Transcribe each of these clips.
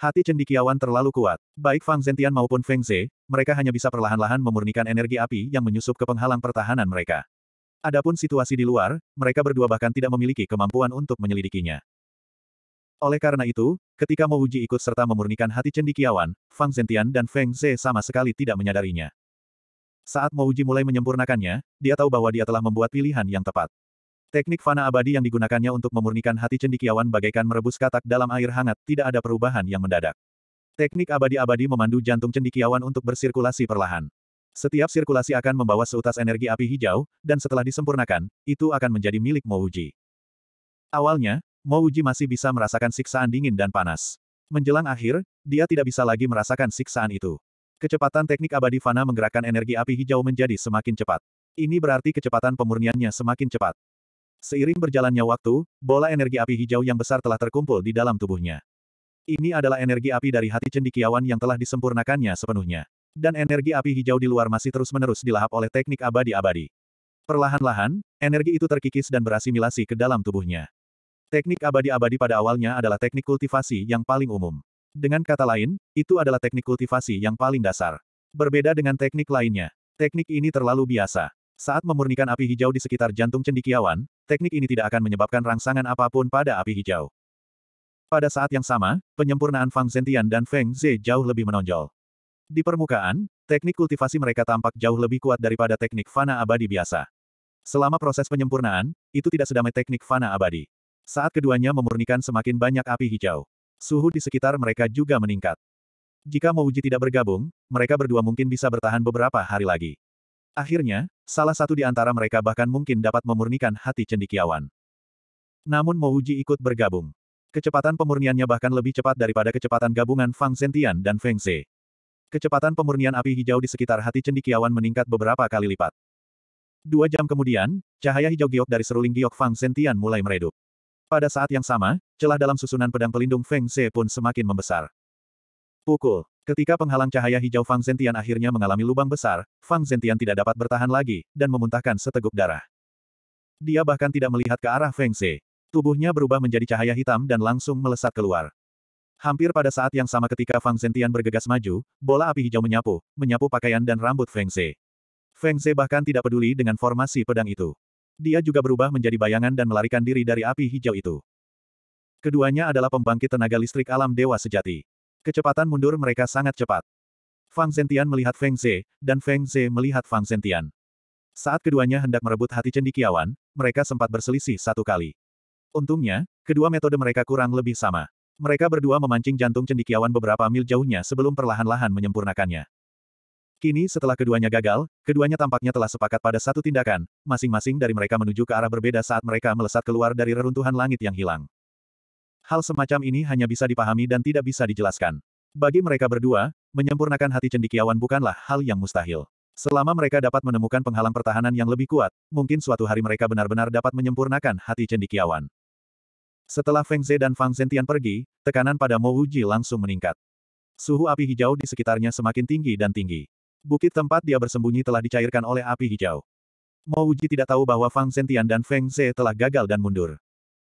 Hati cendikiawan terlalu kuat. Baik Fang Zentian maupun Feng Ze, mereka hanya bisa perlahan-lahan memurnikan energi api yang menyusup ke penghalang pertahanan mereka. Adapun situasi di luar, mereka berdua bahkan tidak memiliki kemampuan untuk menyelidikinya. Oleh karena itu, ketika Mo Uji ikut serta memurnikan hati cendikiawan, Fang Zentian dan Feng Ze sama sekali tidak menyadarinya. Saat Mo Uji mulai menyempurnakannya, dia tahu bahwa dia telah membuat pilihan yang tepat. Teknik fana abadi yang digunakannya untuk memurnikan hati cendikiawan bagaikan merebus katak dalam air hangat, tidak ada perubahan yang mendadak. Teknik abadi-abadi memandu jantung cendikiawan untuk bersirkulasi perlahan. Setiap sirkulasi akan membawa seutas energi api hijau, dan setelah disempurnakan, itu akan menjadi milik Mouji. Awalnya, Mouji masih bisa merasakan siksaan dingin dan panas. Menjelang akhir, dia tidak bisa lagi merasakan siksaan itu. Kecepatan teknik abadi fana menggerakkan energi api hijau menjadi semakin cepat. Ini berarti kecepatan pemurniannya semakin cepat. Seiring berjalannya waktu, bola energi api hijau yang besar telah terkumpul di dalam tubuhnya. Ini adalah energi api dari hati cendikiawan yang telah disempurnakannya sepenuhnya. Dan energi api hijau di luar masih terus-menerus dilahap oleh teknik abadi-abadi. Perlahan-lahan, energi itu terkikis dan berasimilasi ke dalam tubuhnya. Teknik abadi-abadi pada awalnya adalah teknik kultivasi yang paling umum. Dengan kata lain, itu adalah teknik kultivasi yang paling dasar. Berbeda dengan teknik lainnya, teknik ini terlalu biasa. Saat memurnikan api hijau di sekitar jantung cendikiawan, teknik ini tidak akan menyebabkan rangsangan apapun pada api hijau. Pada saat yang sama, penyempurnaan Fang Zentian dan Feng Zhe jauh lebih menonjol. Di permukaan, teknik kultivasi mereka tampak jauh lebih kuat daripada teknik fana abadi biasa. Selama proses penyempurnaan, itu tidak sedamai teknik fana abadi. Saat keduanya memurnikan semakin banyak api hijau, suhu di sekitar mereka juga meningkat. Jika Mouji tidak bergabung, mereka berdua mungkin bisa bertahan beberapa hari lagi. Akhirnya, salah satu di antara mereka bahkan mungkin dapat memurnikan hati cendikiawan. Namun Mouji ikut bergabung. Kecepatan pemurniannya bahkan lebih cepat daripada kecepatan gabungan Fang Zentian dan Feng Ze. Kecepatan pemurnian api hijau di sekitar hati cendikiawan meningkat beberapa kali lipat. Dua jam kemudian, cahaya hijau giok dari seruling giok Fang Zentian mulai meredup. Pada saat yang sama, celah dalam susunan pedang pelindung Feng Ze pun semakin membesar. Pukul. Ketika penghalang cahaya hijau Fang Zentian akhirnya mengalami lubang besar, Fang Zentian tidak dapat bertahan lagi, dan memuntahkan seteguk darah. Dia bahkan tidak melihat ke arah Feng Zhe. Tubuhnya berubah menjadi cahaya hitam dan langsung melesat keluar. Hampir pada saat yang sama ketika Fang Zentian bergegas maju, bola api hijau menyapu, menyapu pakaian dan rambut Feng Zhe. Feng Zhe bahkan tidak peduli dengan formasi pedang itu. Dia juga berubah menjadi bayangan dan melarikan diri dari api hijau itu. Keduanya adalah pembangkit tenaga listrik alam dewa sejati. Kecepatan mundur mereka sangat cepat. Fang Zentian melihat Feng Ze, dan Feng Ze melihat Fang Zentian. Saat keduanya hendak merebut hati cendikiawan, mereka sempat berselisih satu kali. Untungnya, kedua metode mereka kurang lebih sama. Mereka berdua memancing jantung cendikiawan beberapa mil jauhnya sebelum perlahan-lahan menyempurnakannya. Kini setelah keduanya gagal, keduanya tampaknya telah sepakat pada satu tindakan, masing-masing dari mereka menuju ke arah berbeda saat mereka melesat keluar dari reruntuhan langit yang hilang hal semacam ini hanya bisa dipahami dan tidak bisa dijelaskan. Bagi mereka berdua, menyempurnakan hati cendikiawan bukanlah hal yang mustahil. Selama mereka dapat menemukan penghalang pertahanan yang lebih kuat, mungkin suatu hari mereka benar-benar dapat menyempurnakan hati cendikiawan. Setelah Feng Zhe dan Fang Zentian pergi, tekanan pada Mo Wuji langsung meningkat. Suhu api hijau di sekitarnya semakin tinggi dan tinggi. Bukit tempat dia bersembunyi telah dicairkan oleh api hijau. Mo Wuji tidak tahu bahwa Fang Zentian dan Feng Zhe telah gagal dan mundur.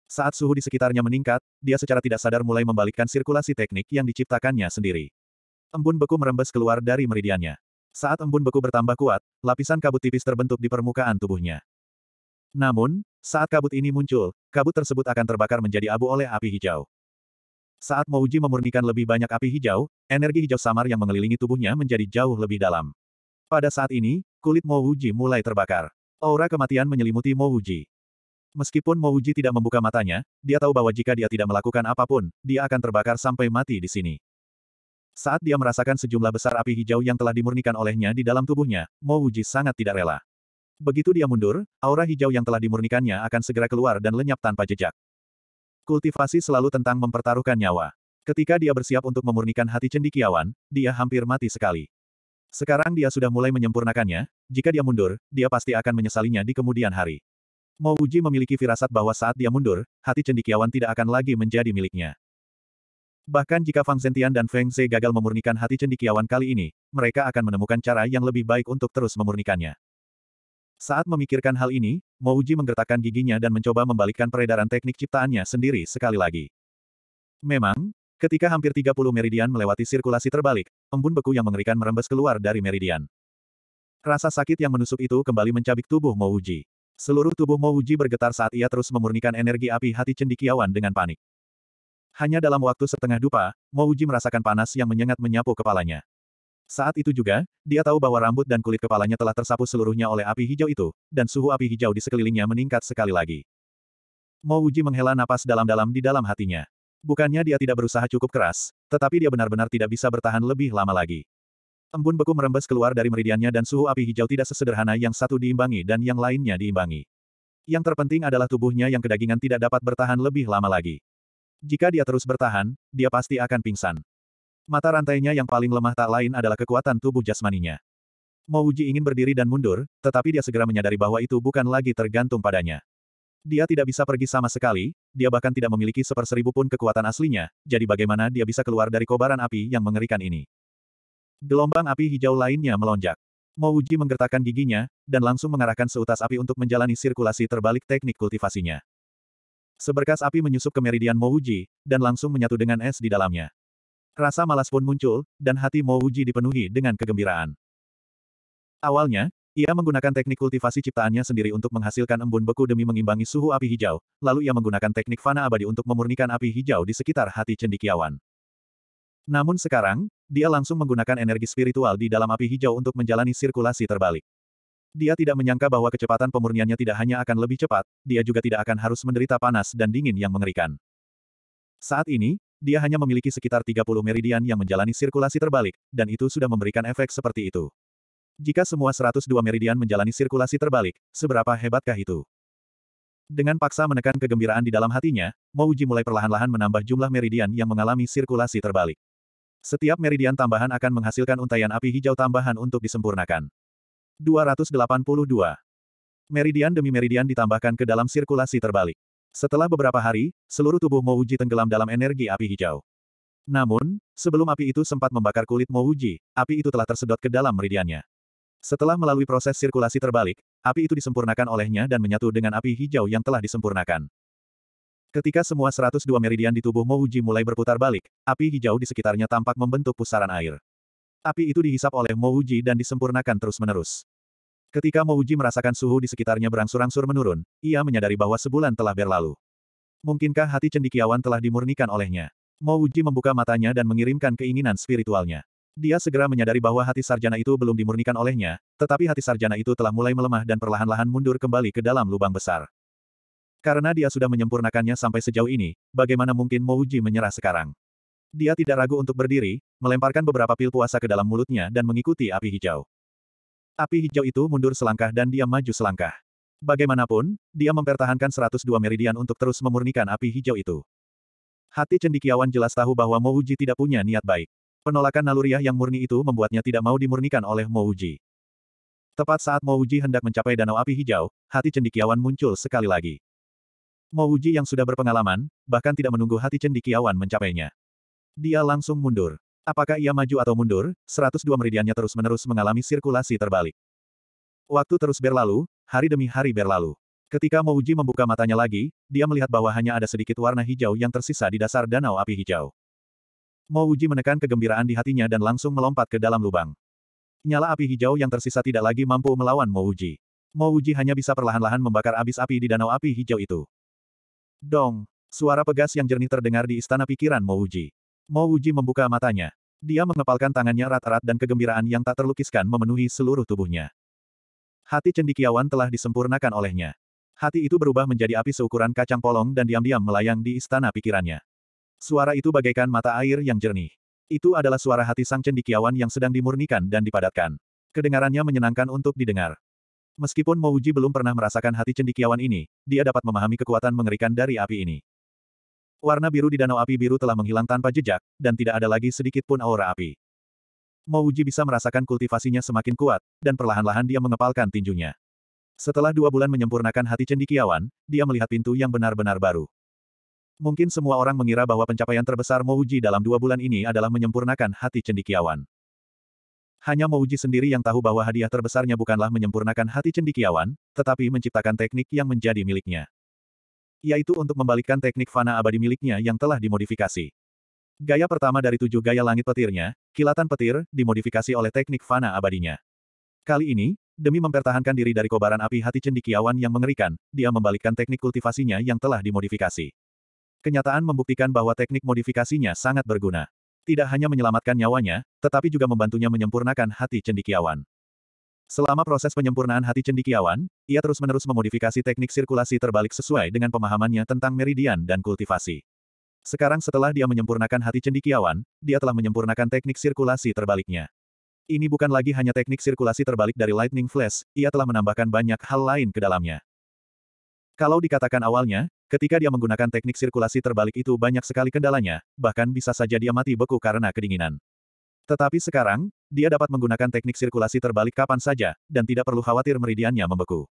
Saat suhu di sekitarnya meningkat, dia secara tidak sadar mulai membalikkan sirkulasi teknik yang diciptakannya sendiri. Embun beku merembes keluar dari meridiannya. Saat embun beku bertambah kuat, lapisan kabut tipis terbentuk di permukaan tubuhnya. Namun, saat kabut ini muncul, kabut tersebut akan terbakar menjadi abu oleh api hijau. Saat Mouji memurnikan lebih banyak api hijau, energi hijau samar yang mengelilingi tubuhnya menjadi jauh lebih dalam. Pada saat ini, kulit Mouji mulai terbakar. Aura kematian menyelimuti Mouji. Meskipun Mouji tidak membuka matanya, dia tahu bahwa jika dia tidak melakukan apapun, dia akan terbakar sampai mati di sini. Saat dia merasakan sejumlah besar api hijau yang telah dimurnikan olehnya di dalam tubuhnya, Mouji sangat tidak rela. Begitu dia mundur, aura hijau yang telah dimurnikannya akan segera keluar dan lenyap tanpa jejak. Kultivasi selalu tentang mempertaruhkan nyawa. Ketika dia bersiap untuk memurnikan hati cendikiawan, dia hampir mati sekali. Sekarang dia sudah mulai menyempurnakannya, jika dia mundur, dia pasti akan menyesalinya di kemudian hari. Mo Uji memiliki firasat bahwa saat dia mundur, hati cendikiawan tidak akan lagi menjadi miliknya. Bahkan jika Fang Zentian dan Feng Se gagal memurnikan hati cendikiawan kali ini, mereka akan menemukan cara yang lebih baik untuk terus memurnikannya. Saat memikirkan hal ini, Mo Uji menggertakkan giginya dan mencoba membalikkan peredaran teknik ciptaannya sendiri sekali lagi. Memang, ketika hampir 30 meridian melewati sirkulasi terbalik, embun beku yang mengerikan merembes keluar dari meridian. Rasa sakit yang menusuk itu kembali mencabik tubuh Mo Uji. Seluruh tubuh Mo Wuji bergetar saat ia terus memurnikan energi api hati cendikiawan dengan panik. Hanya dalam waktu setengah dupa, Mo Wuji merasakan panas yang menyengat menyapu kepalanya. Saat itu juga, dia tahu bahwa rambut dan kulit kepalanya telah tersapu seluruhnya oleh api hijau itu, dan suhu api hijau di sekelilingnya meningkat sekali lagi. Mo Wuji menghela napas dalam-dalam di dalam hatinya. Bukannya dia tidak berusaha cukup keras, tetapi dia benar-benar tidak bisa bertahan lebih lama lagi. Embun beku merembes keluar dari meridiannya dan suhu api hijau tidak sesederhana yang satu diimbangi dan yang lainnya diimbangi. Yang terpenting adalah tubuhnya yang kedagingan tidak dapat bertahan lebih lama lagi. Jika dia terus bertahan, dia pasti akan pingsan. Mata rantainya yang paling lemah tak lain adalah kekuatan tubuh jasmaninya. Mouji ingin berdiri dan mundur, tetapi dia segera menyadari bahwa itu bukan lagi tergantung padanya. Dia tidak bisa pergi sama sekali, dia bahkan tidak memiliki seperseribu pun kekuatan aslinya, jadi bagaimana dia bisa keluar dari kobaran api yang mengerikan ini. Gelombang api hijau lainnya melonjak. Mouji menggertakkan giginya, dan langsung mengarahkan seutas api untuk menjalani sirkulasi terbalik teknik kultivasinya. Seberkas api menyusup ke meridian Mouji, dan langsung menyatu dengan es di dalamnya. Rasa malas pun muncul, dan hati Mouji dipenuhi dengan kegembiraan. Awalnya, ia menggunakan teknik kultivasi ciptaannya sendiri untuk menghasilkan embun beku demi mengimbangi suhu api hijau, lalu ia menggunakan teknik fana abadi untuk memurnikan api hijau di sekitar hati cendikiawan. Namun sekarang, dia langsung menggunakan energi spiritual di dalam api hijau untuk menjalani sirkulasi terbalik. Dia tidak menyangka bahwa kecepatan pemurniannya tidak hanya akan lebih cepat, dia juga tidak akan harus menderita panas dan dingin yang mengerikan. Saat ini, dia hanya memiliki sekitar 30 meridian yang menjalani sirkulasi terbalik, dan itu sudah memberikan efek seperti itu. Jika semua 102 meridian menjalani sirkulasi terbalik, seberapa hebatkah itu? Dengan paksa menekan kegembiraan di dalam hatinya, Mouji mulai perlahan-lahan menambah jumlah meridian yang mengalami sirkulasi terbalik. Setiap meridian tambahan akan menghasilkan untaian api hijau tambahan untuk disempurnakan. 282. Meridian demi meridian ditambahkan ke dalam sirkulasi terbalik. Setelah beberapa hari, seluruh tubuh Mouji tenggelam dalam energi api hijau. Namun, sebelum api itu sempat membakar kulit Mouji, api itu telah tersedot ke dalam meridiannya. Setelah melalui proses sirkulasi terbalik, api itu disempurnakan olehnya dan menyatu dengan api hijau yang telah disempurnakan. Ketika semua 102 meridian di tubuh Mouji mulai berputar balik, api hijau di sekitarnya tampak membentuk pusaran air. Api itu dihisap oleh Mouji dan disempurnakan terus-menerus. Ketika Mouji merasakan suhu di sekitarnya berangsur-angsur menurun, ia menyadari bahwa sebulan telah berlalu. Mungkinkah hati cendikiawan telah dimurnikan olehnya? Mouji membuka matanya dan mengirimkan keinginan spiritualnya. Dia segera menyadari bahwa hati sarjana itu belum dimurnikan olehnya, tetapi hati sarjana itu telah mulai melemah dan perlahan-lahan mundur kembali ke dalam lubang besar. Karena dia sudah menyempurnakannya sampai sejauh ini, bagaimana mungkin Mouji menyerah sekarang? Dia tidak ragu untuk berdiri, melemparkan beberapa pil puasa ke dalam mulutnya dan mengikuti api hijau. Api hijau itu mundur selangkah dan dia maju selangkah. Bagaimanapun, dia mempertahankan 102 meridian untuk terus memurnikan api hijau itu. Hati cendikiawan jelas tahu bahwa Mouji tidak punya niat baik. Penolakan naluriah yang murni itu membuatnya tidak mau dimurnikan oleh Mouji. Tepat saat Mouji hendak mencapai danau api hijau, hati cendikiawan muncul sekali lagi. Mo Uji yang sudah berpengalaman, bahkan tidak menunggu hati cendikiawan mencapainya. Dia langsung mundur. Apakah ia maju atau mundur, 102 meridiannya terus-menerus mengalami sirkulasi terbalik. Waktu terus berlalu, hari demi hari berlalu. Ketika Mo Uji membuka matanya lagi, dia melihat bahwa hanya ada sedikit warna hijau yang tersisa di dasar danau api hijau. Mo Uji menekan kegembiraan di hatinya dan langsung melompat ke dalam lubang. Nyala api hijau yang tersisa tidak lagi mampu melawan Mo Uji. Mo Uji hanya bisa perlahan-lahan membakar abis api di danau api hijau itu. Dong! Suara pegas yang jernih terdengar di istana pikiran Mouji. Mouji membuka matanya. Dia mengepalkan tangannya rat-rat dan kegembiraan yang tak terlukiskan memenuhi seluruh tubuhnya. Hati cendikiawan telah disempurnakan olehnya. Hati itu berubah menjadi api seukuran kacang polong dan diam-diam melayang di istana pikirannya. Suara itu bagaikan mata air yang jernih. Itu adalah suara hati sang cendikiawan yang sedang dimurnikan dan dipadatkan. Kedengarannya menyenangkan untuk didengar. Meskipun Mouji belum pernah merasakan hati cendikiawan ini, dia dapat memahami kekuatan mengerikan dari api ini. Warna biru di danau api biru telah menghilang tanpa jejak, dan tidak ada lagi sedikit pun aura api. Mouji bisa merasakan kultivasinya semakin kuat, dan perlahan-lahan dia mengepalkan tinjunya. Setelah dua bulan menyempurnakan hati cendikiawan, dia melihat pintu yang benar-benar baru. Mungkin semua orang mengira bahwa pencapaian terbesar Mouji dalam dua bulan ini adalah menyempurnakan hati cendikiawan hanya Mouji sendiri yang tahu bahwa hadiah terbesarnya bukanlah menyempurnakan hati cendikiawan, tetapi menciptakan teknik yang menjadi miliknya. Yaitu untuk membalikkan teknik fana abadi miliknya yang telah dimodifikasi. Gaya pertama dari tujuh gaya langit petirnya, kilatan petir, dimodifikasi oleh teknik fana abadinya. Kali ini, demi mempertahankan diri dari kobaran api hati cendikiawan yang mengerikan, dia membalikkan teknik kultivasinya yang telah dimodifikasi. Kenyataan membuktikan bahwa teknik modifikasinya sangat berguna tidak hanya menyelamatkan nyawanya, tetapi juga membantunya menyempurnakan hati cendikiawan. Selama proses penyempurnaan hati cendikiawan, ia terus-menerus memodifikasi teknik sirkulasi terbalik sesuai dengan pemahamannya tentang meridian dan kultivasi. Sekarang setelah dia menyempurnakan hati cendikiawan, dia telah menyempurnakan teknik sirkulasi terbaliknya. Ini bukan lagi hanya teknik sirkulasi terbalik dari Lightning Flash, ia telah menambahkan banyak hal lain ke dalamnya. Kalau dikatakan awalnya, Ketika dia menggunakan teknik sirkulasi terbalik itu banyak sekali kendalanya, bahkan bisa saja dia mati beku karena kedinginan. Tetapi sekarang, dia dapat menggunakan teknik sirkulasi terbalik kapan saja, dan tidak perlu khawatir meridiannya membeku.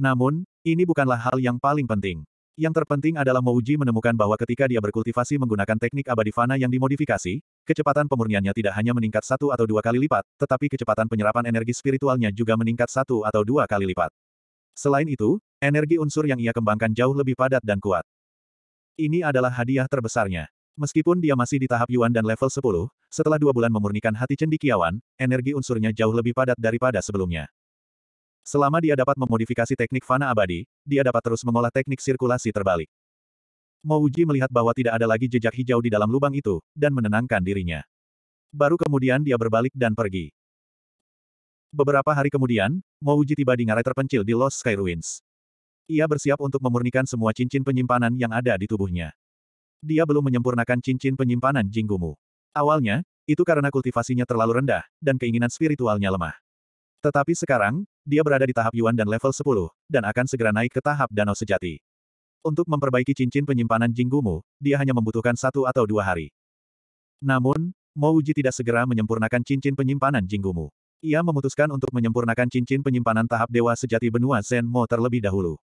Namun, ini bukanlah hal yang paling penting. Yang terpenting adalah Mouji menemukan bahwa ketika dia berkultivasi menggunakan teknik abadi fana yang dimodifikasi, kecepatan pemurniannya tidak hanya meningkat satu atau dua kali lipat, tetapi kecepatan penyerapan energi spiritualnya juga meningkat satu atau dua kali lipat. Selain itu, Energi unsur yang ia kembangkan jauh lebih padat dan kuat. Ini adalah hadiah terbesarnya. Meskipun dia masih di tahap Yuan dan level 10, setelah dua bulan memurnikan hati cendikiawan, energi unsurnya jauh lebih padat daripada sebelumnya. Selama dia dapat memodifikasi teknik fana abadi, dia dapat terus mengolah teknik sirkulasi terbalik. Mouji melihat bahwa tidak ada lagi jejak hijau di dalam lubang itu, dan menenangkan dirinya. Baru kemudian dia berbalik dan pergi. Beberapa hari kemudian, Mouji tiba di ngarai terpencil di Lost Sky Ruins. Ia bersiap untuk memurnikan semua cincin penyimpanan yang ada di tubuhnya. Dia belum menyempurnakan cincin penyimpanan Jinggumu. Awalnya, itu karena kultivasinya terlalu rendah, dan keinginan spiritualnya lemah. Tetapi sekarang, dia berada di tahap Yuan dan level 10, dan akan segera naik ke tahap danau sejati. Untuk memperbaiki cincin penyimpanan Jinggumu, dia hanya membutuhkan satu atau dua hari. Namun, Mo tidak segera menyempurnakan cincin penyimpanan Jinggumu. Ia memutuskan untuk menyempurnakan cincin penyimpanan tahap Dewa Sejati Benua Zen Mo terlebih dahulu.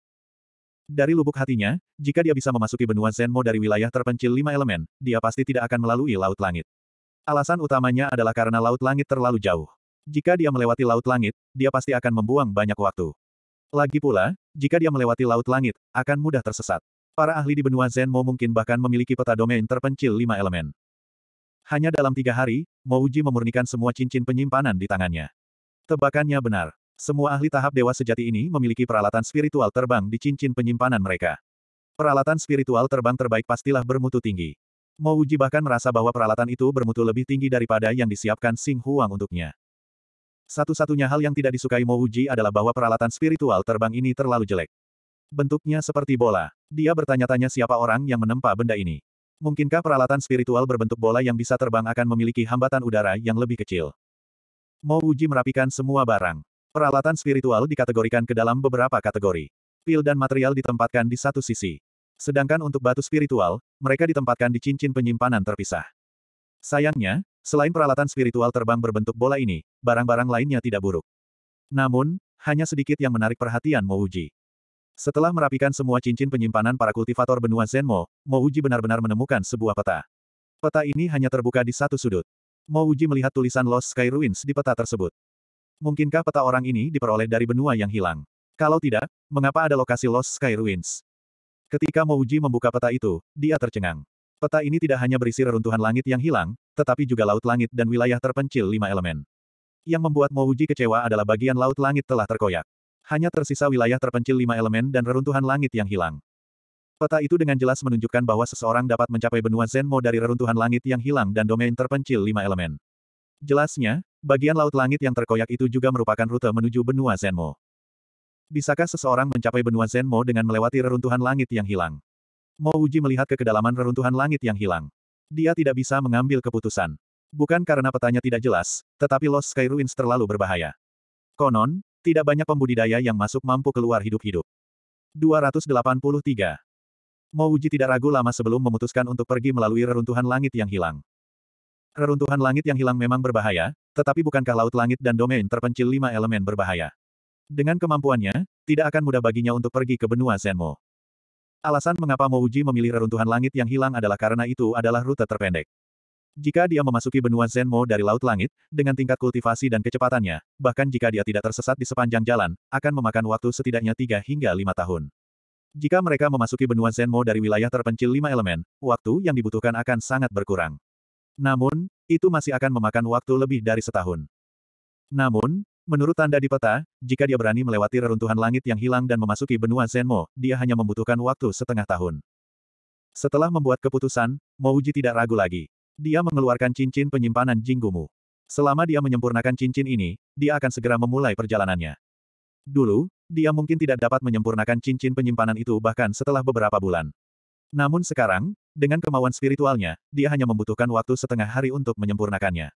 Dari lubuk hatinya, jika dia bisa memasuki benua Zenmo dari wilayah terpencil lima elemen, dia pasti tidak akan melalui Laut Langit. Alasan utamanya adalah karena Laut Langit terlalu jauh. Jika dia melewati Laut Langit, dia pasti akan membuang banyak waktu. Lagi pula, jika dia melewati Laut Langit, akan mudah tersesat. Para ahli di benua Zenmo mungkin bahkan memiliki peta domain terpencil lima elemen. Hanya dalam tiga hari, Mouji memurnikan semua cincin penyimpanan di tangannya. Tebakannya benar. Semua ahli tahap dewa sejati ini memiliki peralatan spiritual terbang di cincin penyimpanan mereka. Peralatan spiritual terbang terbaik pastilah bermutu tinggi. Mo Wuji bahkan merasa bahwa peralatan itu bermutu lebih tinggi daripada yang disiapkan Sing Huang untuknya. Satu-satunya hal yang tidak disukai Mo Wuji adalah bahwa peralatan spiritual terbang ini terlalu jelek. Bentuknya seperti bola. Dia bertanya-tanya siapa orang yang menempa benda ini. Mungkinkah peralatan spiritual berbentuk bola yang bisa terbang akan memiliki hambatan udara yang lebih kecil? Mo Uji merapikan semua barang. Peralatan spiritual dikategorikan ke dalam beberapa kategori. Pil dan material ditempatkan di satu sisi. Sedangkan untuk batu spiritual, mereka ditempatkan di cincin penyimpanan terpisah. Sayangnya, selain peralatan spiritual terbang berbentuk bola ini, barang-barang lainnya tidak buruk. Namun, hanya sedikit yang menarik perhatian Mouji. Setelah merapikan semua cincin penyimpanan para kultivator benua Zenmo, Mouji benar-benar menemukan sebuah peta. Peta ini hanya terbuka di satu sudut. Mouji melihat tulisan Lost Sky Ruins di peta tersebut. Mungkinkah peta orang ini diperoleh dari benua yang hilang? Kalau tidak, mengapa ada lokasi Lost Sky Ruins? Ketika Mouji membuka peta itu, dia tercengang. Peta ini tidak hanya berisi reruntuhan langit yang hilang, tetapi juga laut langit dan wilayah terpencil lima elemen. Yang membuat Mouji kecewa adalah bagian laut langit telah terkoyak. Hanya tersisa wilayah terpencil lima elemen dan reruntuhan langit yang hilang. Peta itu dengan jelas menunjukkan bahwa seseorang dapat mencapai benua Zenmo dari reruntuhan langit yang hilang dan domain terpencil lima elemen. Jelasnya, Bagian laut langit yang terkoyak itu juga merupakan rute menuju benua Zenmo. Bisakah seseorang mencapai benua Zenmo dengan melewati reruntuhan langit yang hilang? Mo Uji melihat ke kedalaman reruntuhan langit yang hilang. Dia tidak bisa mengambil keputusan. Bukan karena petanya tidak jelas, tetapi Lost Sky Ruins terlalu berbahaya. Konon, tidak banyak pembudidaya yang masuk mampu keluar hidup-hidup. 283. Mo Uji tidak ragu lama sebelum memutuskan untuk pergi melalui reruntuhan langit yang hilang. Reruntuhan langit yang hilang memang berbahaya, tetapi bukankah laut langit dan domain terpencil lima elemen berbahaya? Dengan kemampuannya, tidak akan mudah baginya untuk pergi ke benua Zenmo. Alasan mengapa Mouji memilih reruntuhan langit yang hilang adalah karena itu adalah rute terpendek. Jika dia memasuki benua Zenmo dari Laut Langit, dengan tingkat kultivasi dan kecepatannya, bahkan jika dia tidak tersesat di sepanjang jalan, akan memakan waktu setidaknya 3 hingga lima tahun. Jika mereka memasuki benua Zenmo dari wilayah terpencil lima elemen, waktu yang dibutuhkan akan sangat berkurang. Namun, itu masih akan memakan waktu lebih dari setahun. Namun, menurut tanda di peta, jika dia berani melewati reruntuhan langit yang hilang dan memasuki benua Zenmo, dia hanya membutuhkan waktu setengah tahun. Setelah membuat keputusan, Mouji tidak ragu lagi. Dia mengeluarkan cincin penyimpanan Jinggumu. Selama dia menyempurnakan cincin ini, dia akan segera memulai perjalanannya. Dulu, dia mungkin tidak dapat menyempurnakan cincin penyimpanan itu bahkan setelah beberapa bulan. Namun sekarang, dengan kemauan spiritualnya, dia hanya membutuhkan waktu setengah hari untuk menyempurnakannya.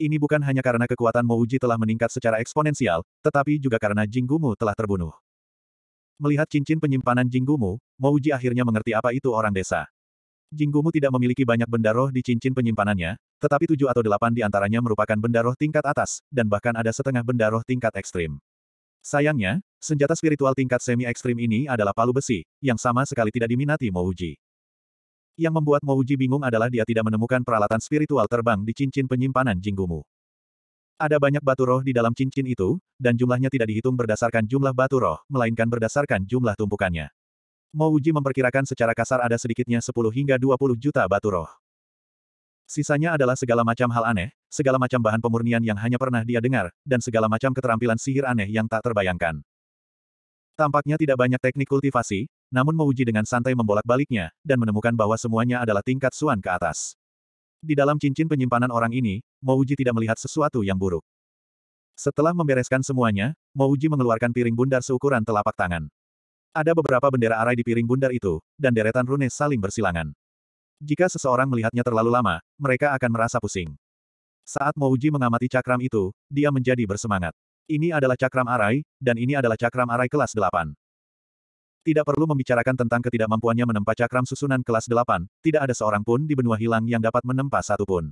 Ini bukan hanya karena kekuatan Mouji telah meningkat secara eksponensial, tetapi juga karena Jinggumu telah terbunuh. Melihat cincin penyimpanan Jinggumu, Mouji akhirnya mengerti apa itu orang desa. Jinggumu tidak memiliki banyak benda roh di cincin penyimpanannya, tetapi tujuh atau delapan di antaranya merupakan benda roh tingkat atas, dan bahkan ada setengah benda roh tingkat ekstrim. Sayangnya, senjata spiritual tingkat semi-ekstrim ini adalah palu besi, yang sama sekali tidak diminati Mouji. Yang membuat Mouji bingung adalah dia tidak menemukan peralatan spiritual terbang di cincin penyimpanan Jinggumu. Ada banyak batu roh di dalam cincin itu, dan jumlahnya tidak dihitung berdasarkan jumlah batu roh, melainkan berdasarkan jumlah tumpukannya. Mouji memperkirakan secara kasar ada sedikitnya 10 hingga 20 juta batu roh. Sisanya adalah segala macam hal aneh, segala macam bahan pemurnian yang hanya pernah dia dengar, dan segala macam keterampilan sihir aneh yang tak terbayangkan. Tampaknya tidak banyak teknik kultivasi, namun menguji dengan santai membolak-baliknya, dan menemukan bahwa semuanya adalah tingkat suan ke atas. Di dalam cincin penyimpanan orang ini, Mouji tidak melihat sesuatu yang buruk. Setelah membereskan semuanya, Mouji mengeluarkan piring bundar seukuran telapak tangan. Ada beberapa bendera arai di piring bundar itu, dan deretan rune saling bersilangan. Jika seseorang melihatnya terlalu lama, mereka akan merasa pusing. Saat Mouji mengamati cakram itu, dia menjadi bersemangat. Ini adalah cakram arai, dan ini adalah cakram arai kelas 8. Tidak perlu membicarakan tentang ketidakmampuannya menempa cakram susunan kelas 8, tidak ada seorang pun di benua hilang yang dapat menempa satupun.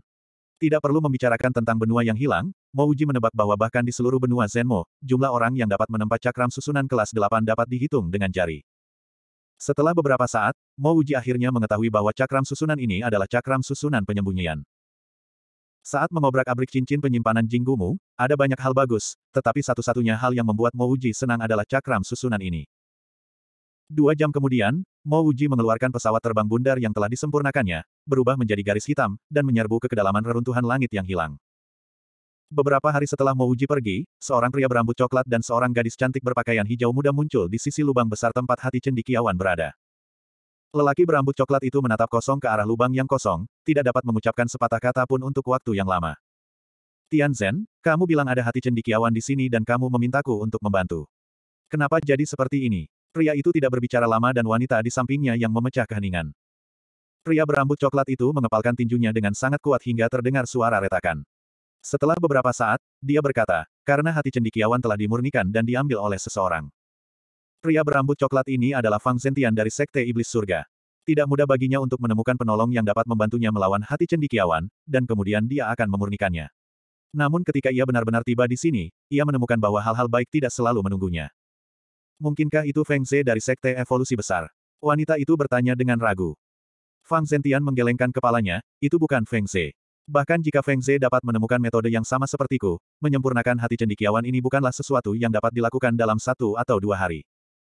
Tidak perlu membicarakan tentang benua yang hilang, Mouji menebak bahwa bahkan di seluruh benua Zenmo, jumlah orang yang dapat menempa cakram susunan kelas 8 dapat dihitung dengan jari. Setelah beberapa saat, Mo Uji akhirnya mengetahui bahwa cakram susunan ini adalah cakram susunan penyembunyian. Saat mengobrak-abrik cincin penyimpanan Jinggumu, ada banyak hal bagus, tetapi satu-satunya hal yang membuat Mo Uji senang adalah cakram susunan ini. Dua jam kemudian, Mo Uji mengeluarkan pesawat terbang bundar yang telah disempurnakannya, berubah menjadi garis hitam, dan menyerbu ke kedalaman reruntuhan langit yang hilang. Beberapa hari setelah Uji pergi, seorang pria berambut coklat dan seorang gadis cantik berpakaian hijau muda muncul di sisi lubang besar tempat hati cendikiawan berada. Lelaki berambut coklat itu menatap kosong ke arah lubang yang kosong, tidak dapat mengucapkan sepatah kata pun untuk waktu yang lama. Tian Zhen, kamu bilang ada hati cendikiawan di sini dan kamu memintaku untuk membantu. Kenapa jadi seperti ini? Pria itu tidak berbicara lama dan wanita di sampingnya yang memecah keheningan. Pria berambut coklat itu mengepalkan tinjunya dengan sangat kuat hingga terdengar suara retakan. Setelah beberapa saat, dia berkata, karena hati cendikiawan telah dimurnikan dan diambil oleh seseorang. Pria berambut coklat ini adalah Fang Zentian dari Sekte Iblis Surga. Tidak mudah baginya untuk menemukan penolong yang dapat membantunya melawan hati cendikiawan, dan kemudian dia akan memurnikannya. Namun ketika ia benar-benar tiba di sini, ia menemukan bahwa hal-hal baik tidak selalu menunggunya. Mungkinkah itu Feng Zhe dari Sekte Evolusi Besar? Wanita itu bertanya dengan ragu. Fang Zentian menggelengkan kepalanya, itu bukan Feng Zhe. Bahkan jika Feng Zhe dapat menemukan metode yang sama sepertiku, menyempurnakan hati cendikiawan ini bukanlah sesuatu yang dapat dilakukan dalam satu atau dua hari.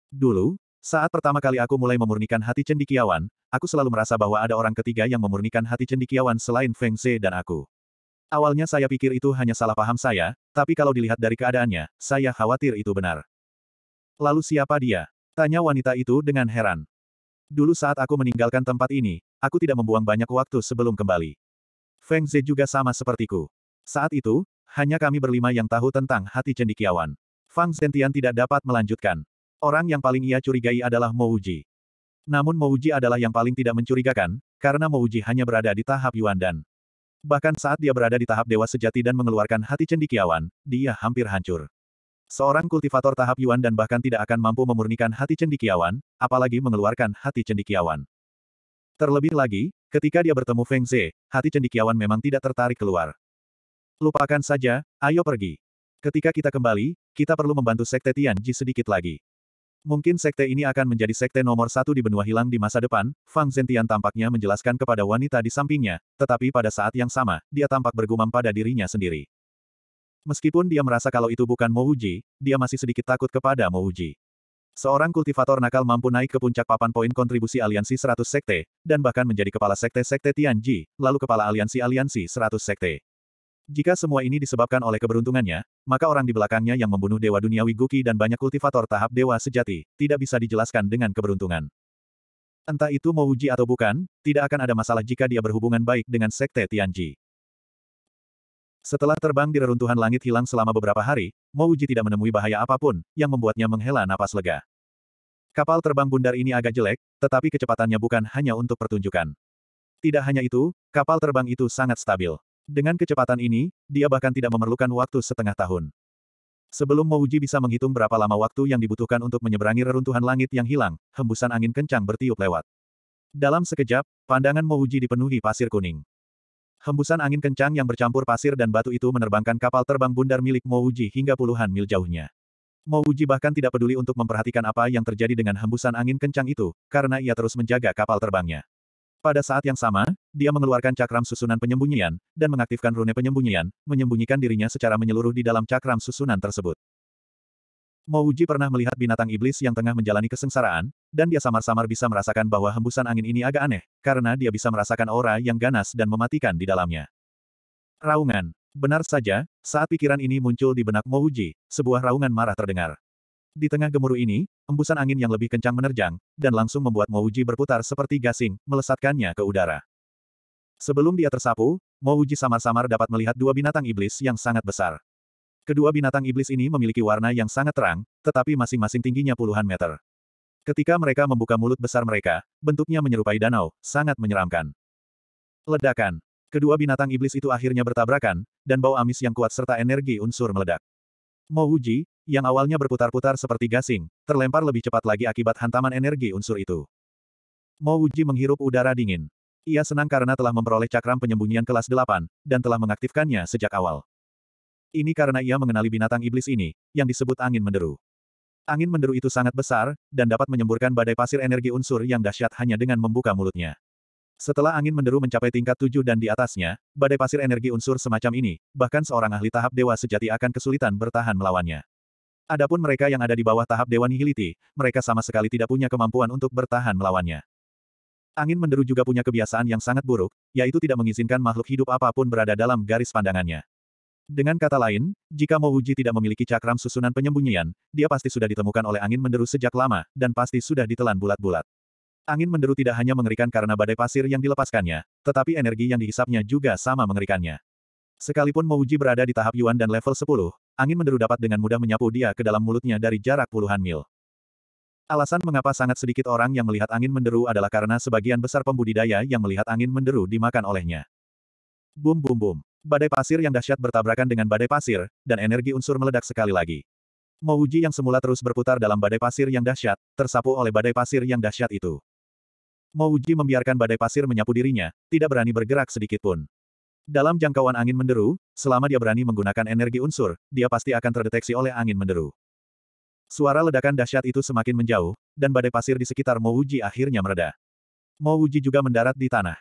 Dulu, saat pertama kali aku mulai memurnikan hati cendikiawan, aku selalu merasa bahwa ada orang ketiga yang memurnikan hati cendikiawan selain Feng Zhe dan aku. Awalnya saya pikir itu hanya salah paham saya, tapi kalau dilihat dari keadaannya, saya khawatir itu benar. Lalu siapa dia? Tanya wanita itu dengan heran. Dulu saat aku meninggalkan tempat ini, aku tidak membuang banyak waktu sebelum kembali. Feng Zhe juga sama sepertiku. Saat itu, hanya kami berlima yang tahu tentang hati cendikiawan. Fang Zhentian tidak dapat melanjutkan. Orang yang paling ia curigai adalah Mo Uji. Namun Mo Uji adalah yang paling tidak mencurigakan, karena Mo Uji hanya berada di tahap Yuan dan Bahkan saat dia berada di tahap dewa sejati dan mengeluarkan hati cendikiawan, dia hampir hancur. Seorang kultivator tahap Yuan dan bahkan tidak akan mampu memurnikan hati cendikiawan, apalagi mengeluarkan hati cendikiawan. Terlebih lagi, Ketika dia bertemu Feng Ze, hati cendikiawan memang tidak tertarik keluar. Lupakan saja, ayo pergi. Ketika kita kembali, kita perlu membantu Sekte Tianji sedikit lagi. Mungkin sekte ini akan menjadi sekte nomor satu di benua hilang di masa depan, Fang Zentian tampaknya menjelaskan kepada wanita di sampingnya, tetapi pada saat yang sama, dia tampak bergumam pada dirinya sendiri. Meskipun dia merasa kalau itu bukan Mouji, dia masih sedikit takut kepada Mouji. Seorang kultivator nakal mampu naik ke puncak papan poin kontribusi aliansi 100 sekte, dan bahkan menjadi kepala sekte-sekte Tianji, lalu kepala aliansi-aliansi 100 sekte. Jika semua ini disebabkan oleh keberuntungannya, maka orang di belakangnya yang membunuh Dewa Duniawi Guki dan banyak kultivator tahap Dewa Sejati, tidak bisa dijelaskan dengan keberuntungan. Entah itu mau uji atau bukan, tidak akan ada masalah jika dia berhubungan baik dengan sekte Tianji. Setelah terbang di reruntuhan langit hilang selama beberapa hari, Mouji tidak menemui bahaya apapun, yang membuatnya menghela napas lega. Kapal terbang bundar ini agak jelek, tetapi kecepatannya bukan hanya untuk pertunjukan. Tidak hanya itu, kapal terbang itu sangat stabil. Dengan kecepatan ini, dia bahkan tidak memerlukan waktu setengah tahun. Sebelum Mouji bisa menghitung berapa lama waktu yang dibutuhkan untuk menyeberangi reruntuhan langit yang hilang, hembusan angin kencang bertiup lewat. Dalam sekejap, pandangan Mouji dipenuhi pasir kuning. Hembusan angin kencang yang bercampur pasir dan batu itu menerbangkan kapal terbang bundar milik Mouji hingga puluhan mil jauhnya. Mouji bahkan tidak peduli untuk memperhatikan apa yang terjadi dengan hembusan angin kencang itu, karena ia terus menjaga kapal terbangnya. Pada saat yang sama, dia mengeluarkan cakram susunan penyembunyian, dan mengaktifkan rune penyembunyian, menyembunyikan dirinya secara menyeluruh di dalam cakram susunan tersebut. Mouji pernah melihat binatang iblis yang tengah menjalani kesengsaraan, dan dia samar-samar bisa merasakan bahwa hembusan angin ini agak aneh, karena dia bisa merasakan aura yang ganas dan mematikan di dalamnya. Raungan. Benar saja, saat pikiran ini muncul di benak Mo sebuah raungan marah terdengar. Di tengah gemuruh ini, hembusan angin yang lebih kencang menerjang, dan langsung membuat Mo berputar seperti gasing, melesatkannya ke udara. Sebelum dia tersapu, Mo samar-samar dapat melihat dua binatang iblis yang sangat besar. Kedua binatang iblis ini memiliki warna yang sangat terang, tetapi masing-masing tingginya puluhan meter. Ketika mereka membuka mulut besar mereka, bentuknya menyerupai danau, sangat menyeramkan. Ledakan. Kedua binatang iblis itu akhirnya bertabrakan, dan bau amis yang kuat serta energi unsur meledak. Mo Wuji, yang awalnya berputar-putar seperti gasing, terlempar lebih cepat lagi akibat hantaman energi unsur itu. Mo Wuji menghirup udara dingin. Ia senang karena telah memperoleh cakram penyembunyian kelas 8, dan telah mengaktifkannya sejak awal. Ini karena ia mengenali binatang iblis ini, yang disebut angin menderu. Angin menderu itu sangat besar, dan dapat menyemburkan badai pasir energi unsur yang dahsyat hanya dengan membuka mulutnya. Setelah angin menderu mencapai tingkat tujuh dan di atasnya, badai pasir energi unsur semacam ini, bahkan seorang ahli tahap dewa sejati akan kesulitan bertahan melawannya. Adapun mereka yang ada di bawah tahap dewa nihiliti, mereka sama sekali tidak punya kemampuan untuk bertahan melawannya. Angin menderu juga punya kebiasaan yang sangat buruk, yaitu tidak mengizinkan makhluk hidup apapun berada dalam garis pandangannya. Dengan kata lain, jika Mouji tidak memiliki cakram susunan penyembunyian, dia pasti sudah ditemukan oleh angin menderu sejak lama, dan pasti sudah ditelan bulat-bulat. Angin menderu tidak hanya mengerikan karena badai pasir yang dilepaskannya, tetapi energi yang dihisapnya juga sama mengerikannya. Sekalipun Mouji berada di tahap Yuan dan level 10, angin menderu dapat dengan mudah menyapu dia ke dalam mulutnya dari jarak puluhan mil. Alasan mengapa sangat sedikit orang yang melihat angin menderu adalah karena sebagian besar pembudidaya yang melihat angin menderu dimakan olehnya. Bum bum bum. Badai pasir yang dahsyat bertabrakan dengan badai pasir, dan energi unsur meledak sekali lagi. Mouji yang semula terus berputar dalam badai pasir yang dahsyat, tersapu oleh badai pasir yang dahsyat itu. Mouji membiarkan badai pasir menyapu dirinya, tidak berani bergerak sedikit pun. Dalam jangkauan angin menderu, selama dia berani menggunakan energi unsur, dia pasti akan terdeteksi oleh angin menderu. Suara ledakan dahsyat itu semakin menjauh, dan badai pasir di sekitar Mouji akhirnya mereda. Mouji juga mendarat di tanah.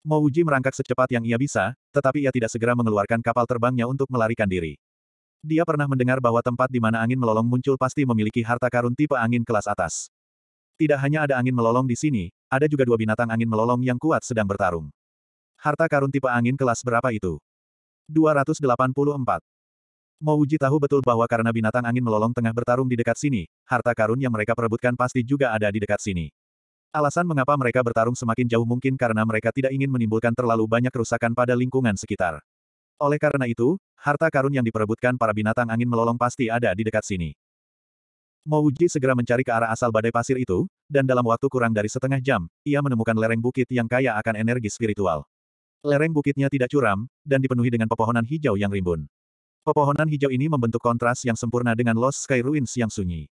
Mo Uji merangkak secepat yang ia bisa, tetapi ia tidak segera mengeluarkan kapal terbangnya untuk melarikan diri. Dia pernah mendengar bahwa tempat di mana angin melolong muncul pasti memiliki harta karun tipe angin kelas atas. Tidak hanya ada angin melolong di sini, ada juga dua binatang angin melolong yang kuat sedang bertarung. Harta karun tipe angin kelas berapa itu? 284. Mo Uji tahu betul bahwa karena binatang angin melolong tengah bertarung di dekat sini, harta karun yang mereka perebutkan pasti juga ada di dekat sini. Alasan mengapa mereka bertarung semakin jauh mungkin karena mereka tidak ingin menimbulkan terlalu banyak kerusakan pada lingkungan sekitar. Oleh karena itu, harta karun yang diperebutkan para binatang angin melolong pasti ada di dekat sini. Mouji segera mencari ke arah asal badai pasir itu, dan dalam waktu kurang dari setengah jam, ia menemukan lereng bukit yang kaya akan energi spiritual. Lereng bukitnya tidak curam, dan dipenuhi dengan pepohonan hijau yang rimbun. Pepohonan hijau ini membentuk kontras yang sempurna dengan Lost Sky Ruins yang sunyi.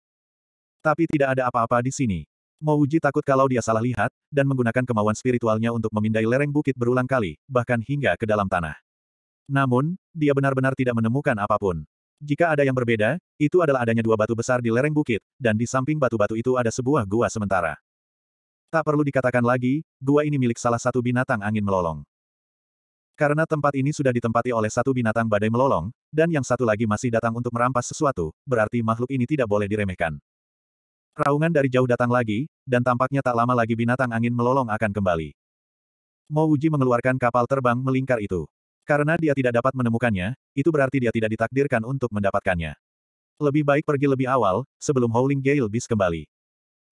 Tapi tidak ada apa-apa di sini. Mouji takut kalau dia salah lihat, dan menggunakan kemauan spiritualnya untuk memindai lereng bukit berulang kali, bahkan hingga ke dalam tanah. Namun, dia benar-benar tidak menemukan apapun. Jika ada yang berbeda, itu adalah adanya dua batu besar di lereng bukit, dan di samping batu-batu itu ada sebuah gua sementara. Tak perlu dikatakan lagi, gua ini milik salah satu binatang angin melolong. Karena tempat ini sudah ditempati oleh satu binatang badai melolong, dan yang satu lagi masih datang untuk merampas sesuatu, berarti makhluk ini tidak boleh diremehkan. Raungan dari jauh datang lagi, dan tampaknya tak lama lagi binatang angin melolong akan kembali. Mo Uji mengeluarkan kapal terbang melingkar itu. Karena dia tidak dapat menemukannya, itu berarti dia tidak ditakdirkan untuk mendapatkannya. Lebih baik pergi lebih awal, sebelum Howling Gale bis kembali.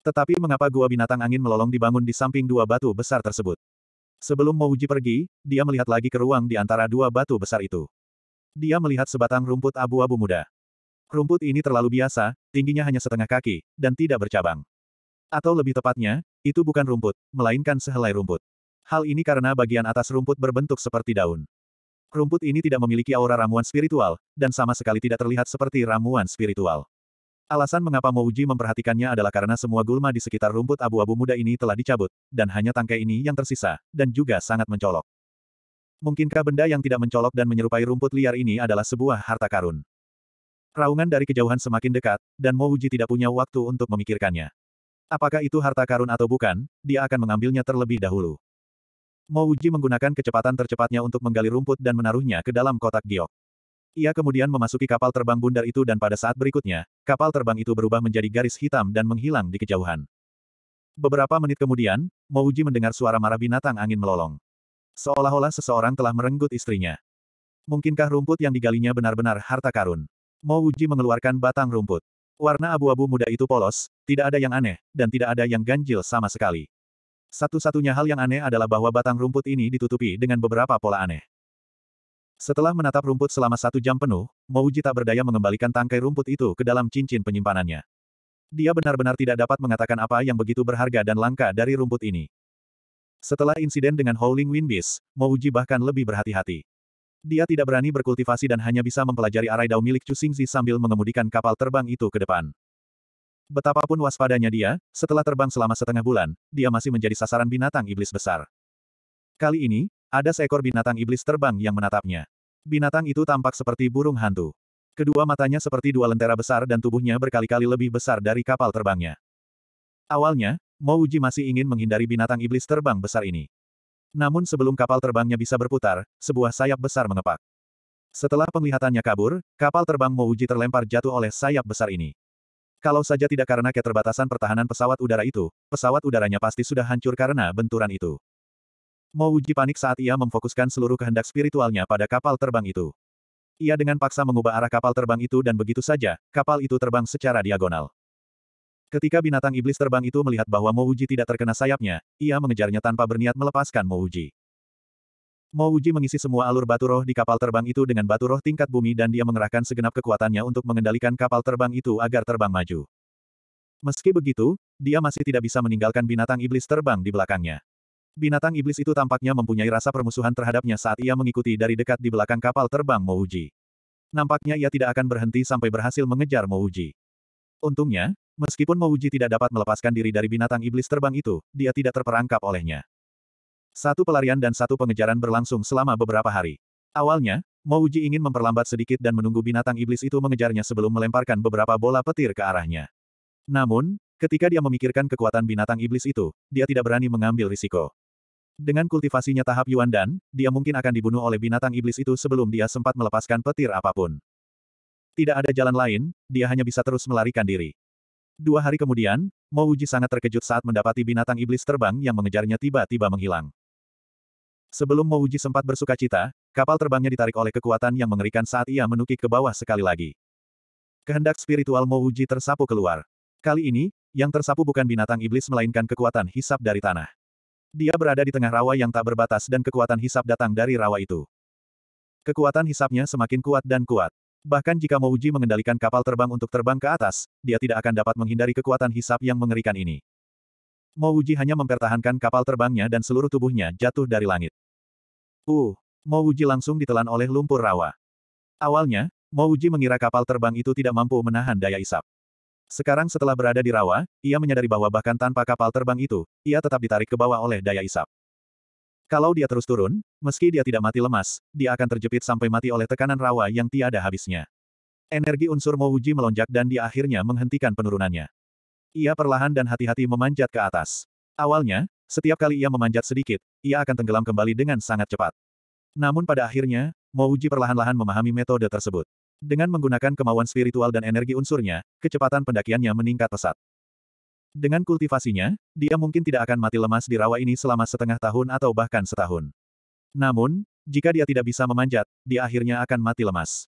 Tetapi mengapa gua binatang angin melolong dibangun di samping dua batu besar tersebut? Sebelum Mouji pergi, dia melihat lagi ke ruang di antara dua batu besar itu. Dia melihat sebatang rumput abu-abu muda. Rumput ini terlalu biasa, tingginya hanya setengah kaki, dan tidak bercabang. Atau lebih tepatnya, itu bukan rumput, melainkan sehelai rumput. Hal ini karena bagian atas rumput berbentuk seperti daun. Rumput ini tidak memiliki aura ramuan spiritual, dan sama sekali tidak terlihat seperti ramuan spiritual. Alasan mengapa Mouji memperhatikannya adalah karena semua gulma di sekitar rumput abu-abu muda ini telah dicabut, dan hanya tangkai ini yang tersisa, dan juga sangat mencolok. Mungkinkah benda yang tidak mencolok dan menyerupai rumput liar ini adalah sebuah harta karun? Raungan dari kejauhan semakin dekat, dan Mo Uji tidak punya waktu untuk memikirkannya. Apakah itu harta karun atau bukan, dia akan mengambilnya terlebih dahulu. Mo Uji menggunakan kecepatan tercepatnya untuk menggali rumput dan menaruhnya ke dalam kotak giok. Ia kemudian memasuki kapal terbang bundar itu dan pada saat berikutnya, kapal terbang itu berubah menjadi garis hitam dan menghilang di kejauhan. Beberapa menit kemudian, Mo Uji mendengar suara marah binatang angin melolong. Seolah-olah seseorang telah merenggut istrinya. Mungkinkah rumput yang digalinya benar-benar harta karun? Mo Wuji mengeluarkan batang rumput. Warna abu-abu muda itu polos, tidak ada yang aneh, dan tidak ada yang ganjil sama sekali. Satu-satunya hal yang aneh adalah bahwa batang rumput ini ditutupi dengan beberapa pola aneh. Setelah menatap rumput selama satu jam penuh, Wuji tak berdaya mengembalikan tangkai rumput itu ke dalam cincin penyimpanannya. Dia benar-benar tidak dapat mengatakan apa yang begitu berharga dan langka dari rumput ini. Setelah insiden dengan Howling Wind Beast, Wuji bahkan lebih berhati-hati. Dia tidak berani berkultivasi dan hanya bisa mempelajari arai dao milik Chu Xingzi sambil mengemudikan kapal terbang itu ke depan. Betapapun waspadanya dia, setelah terbang selama setengah bulan, dia masih menjadi sasaran binatang iblis besar. Kali ini, ada seekor binatang iblis terbang yang menatapnya. Binatang itu tampak seperti burung hantu. Kedua matanya seperti dua lentera besar dan tubuhnya berkali-kali lebih besar dari kapal terbangnya. Awalnya, Mouji masih ingin menghindari binatang iblis terbang besar ini. Namun sebelum kapal terbangnya bisa berputar, sebuah sayap besar mengepak. Setelah penglihatannya kabur, kapal terbang Mouji terlempar jatuh oleh sayap besar ini. Kalau saja tidak karena keterbatasan pertahanan pesawat udara itu, pesawat udaranya pasti sudah hancur karena benturan itu. Mouji panik saat ia memfokuskan seluruh kehendak spiritualnya pada kapal terbang itu. Ia dengan paksa mengubah arah kapal terbang itu dan begitu saja, kapal itu terbang secara diagonal. Ketika binatang iblis terbang itu melihat bahwa Mouji tidak terkena sayapnya, ia mengejarnya tanpa berniat melepaskan Mouji. Mouji mengisi semua alur batu roh di kapal terbang itu dengan batu roh tingkat bumi dan dia mengerahkan segenap kekuatannya untuk mengendalikan kapal terbang itu agar terbang maju. Meski begitu, dia masih tidak bisa meninggalkan binatang iblis terbang di belakangnya. Binatang iblis itu tampaknya mempunyai rasa permusuhan terhadapnya saat ia mengikuti dari dekat di belakang kapal terbang Mouji. Nampaknya ia tidak akan berhenti sampai berhasil mengejar Mouji. Untungnya, Meskipun Mouji tidak dapat melepaskan diri dari binatang iblis terbang itu, dia tidak terperangkap olehnya. Satu pelarian dan satu pengejaran berlangsung selama beberapa hari. Awalnya, Mouji ingin memperlambat sedikit dan menunggu binatang iblis itu mengejarnya sebelum melemparkan beberapa bola petir ke arahnya. Namun, ketika dia memikirkan kekuatan binatang iblis itu, dia tidak berani mengambil risiko. Dengan kultivasinya tahap Yuan Dan, dia mungkin akan dibunuh oleh binatang iblis itu sebelum dia sempat melepaskan petir apapun. Tidak ada jalan lain, dia hanya bisa terus melarikan diri. Dua hari kemudian, Mouji sangat terkejut saat mendapati binatang iblis terbang yang mengejarnya tiba-tiba menghilang. Sebelum Mouji sempat bersuka cita, kapal terbangnya ditarik oleh kekuatan yang mengerikan saat ia menukik ke bawah sekali lagi. Kehendak spiritual Mouji tersapu keluar. Kali ini, yang tersapu bukan binatang iblis melainkan kekuatan hisap dari tanah. Dia berada di tengah rawa yang tak berbatas dan kekuatan hisap datang dari rawa itu. Kekuatan hisapnya semakin kuat dan kuat. Bahkan jika Mouji mengendalikan kapal terbang untuk terbang ke atas, dia tidak akan dapat menghindari kekuatan hisap yang mengerikan ini. Mouji hanya mempertahankan kapal terbangnya dan seluruh tubuhnya jatuh dari langit. Uh, Mouji langsung ditelan oleh lumpur rawa. Awalnya, Mouji mengira kapal terbang itu tidak mampu menahan daya hisap. Sekarang setelah berada di rawa, ia menyadari bahwa bahkan tanpa kapal terbang itu, ia tetap ditarik ke bawah oleh daya hisap. Kalau dia terus turun, meski dia tidak mati lemas, dia akan terjepit sampai mati oleh tekanan rawa yang tiada habisnya. Energi unsur Mouji melonjak dan dia akhirnya menghentikan penurunannya. Ia perlahan dan hati-hati memanjat ke atas. Awalnya, setiap kali ia memanjat sedikit, ia akan tenggelam kembali dengan sangat cepat. Namun pada akhirnya, Mouji perlahan-lahan memahami metode tersebut. Dengan menggunakan kemauan spiritual dan energi unsurnya, kecepatan pendakiannya meningkat pesat. Dengan kultivasinya, dia mungkin tidak akan mati lemas di rawa ini selama setengah tahun atau bahkan setahun. Namun, jika dia tidak bisa memanjat, dia akhirnya akan mati lemas.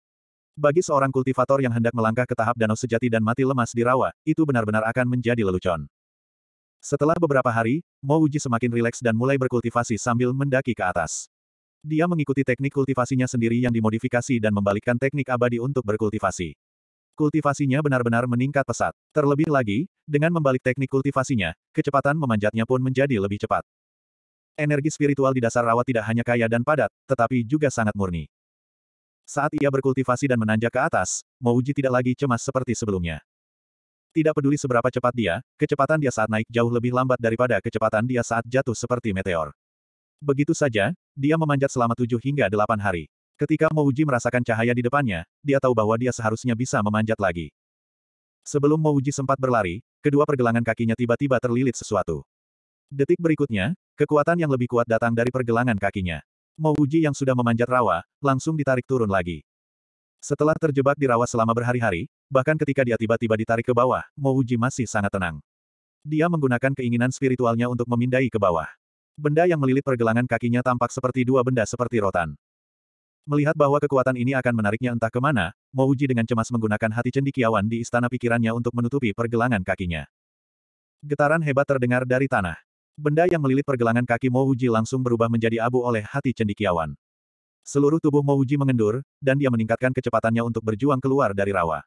Bagi seorang kultivator yang hendak melangkah ke tahap danau sejati dan mati lemas di rawa, itu benar-benar akan menjadi lelucon. Setelah beberapa hari, Mo Uji semakin rileks dan mulai berkultivasi sambil mendaki ke atas. Dia mengikuti teknik kultivasinya sendiri yang dimodifikasi dan membalikkan teknik abadi untuk berkultivasi. Kultivasinya benar-benar meningkat pesat. Terlebih lagi, dengan membalik teknik kultivasinya, kecepatan memanjatnya pun menjadi lebih cepat. Energi spiritual di dasar rawa tidak hanya kaya dan padat, tetapi juga sangat murni. Saat ia berkultivasi dan menanjak ke atas, Mouji tidak lagi cemas seperti sebelumnya. Tidak peduli seberapa cepat dia, kecepatan dia saat naik jauh lebih lambat daripada kecepatan dia saat jatuh seperti meteor. Begitu saja, dia memanjat selama tujuh hingga delapan hari. Ketika Mouji merasakan cahaya di depannya, dia tahu bahwa dia seharusnya bisa memanjat lagi. Sebelum Mouji sempat berlari, kedua pergelangan kakinya tiba-tiba terlilit sesuatu. Detik berikutnya, kekuatan yang lebih kuat datang dari pergelangan kakinya. Mouji yang sudah memanjat rawa, langsung ditarik turun lagi. Setelah terjebak di rawa selama berhari-hari, bahkan ketika dia tiba-tiba ditarik ke bawah, Mouji masih sangat tenang. Dia menggunakan keinginan spiritualnya untuk memindai ke bawah. Benda yang melilit pergelangan kakinya tampak seperti dua benda seperti rotan. Melihat bahwa kekuatan ini akan menariknya entah kemana, Uji dengan cemas menggunakan hati cendikiawan di istana pikirannya untuk menutupi pergelangan kakinya. Getaran hebat terdengar dari tanah. Benda yang melilit pergelangan kaki Uji langsung berubah menjadi abu oleh hati cendikiawan. Seluruh tubuh Uji mengendur, dan dia meningkatkan kecepatannya untuk berjuang keluar dari rawa.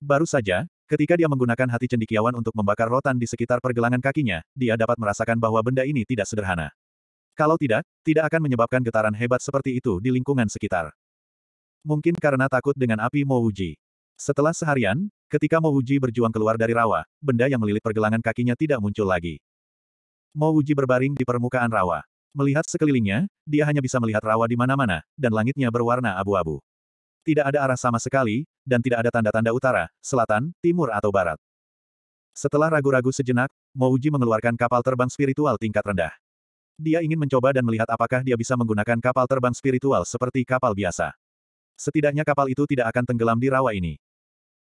Baru saja, Ketika dia menggunakan hati cendikiawan untuk membakar rotan di sekitar pergelangan kakinya, dia dapat merasakan bahwa benda ini tidak sederhana. Kalau tidak, tidak akan menyebabkan getaran hebat seperti itu di lingkungan sekitar. Mungkin karena takut dengan api Mouji. Setelah seharian, ketika Mouji berjuang keluar dari rawa, benda yang melilit pergelangan kakinya tidak muncul lagi. Mouji berbaring di permukaan rawa. Melihat sekelilingnya, dia hanya bisa melihat rawa di mana-mana, dan langitnya berwarna abu-abu. Tidak ada arah sama sekali, dan tidak ada tanda-tanda utara, selatan, timur atau barat. Setelah ragu-ragu sejenak, Mouji mengeluarkan kapal terbang spiritual tingkat rendah. Dia ingin mencoba dan melihat apakah dia bisa menggunakan kapal terbang spiritual seperti kapal biasa. Setidaknya kapal itu tidak akan tenggelam di rawa ini.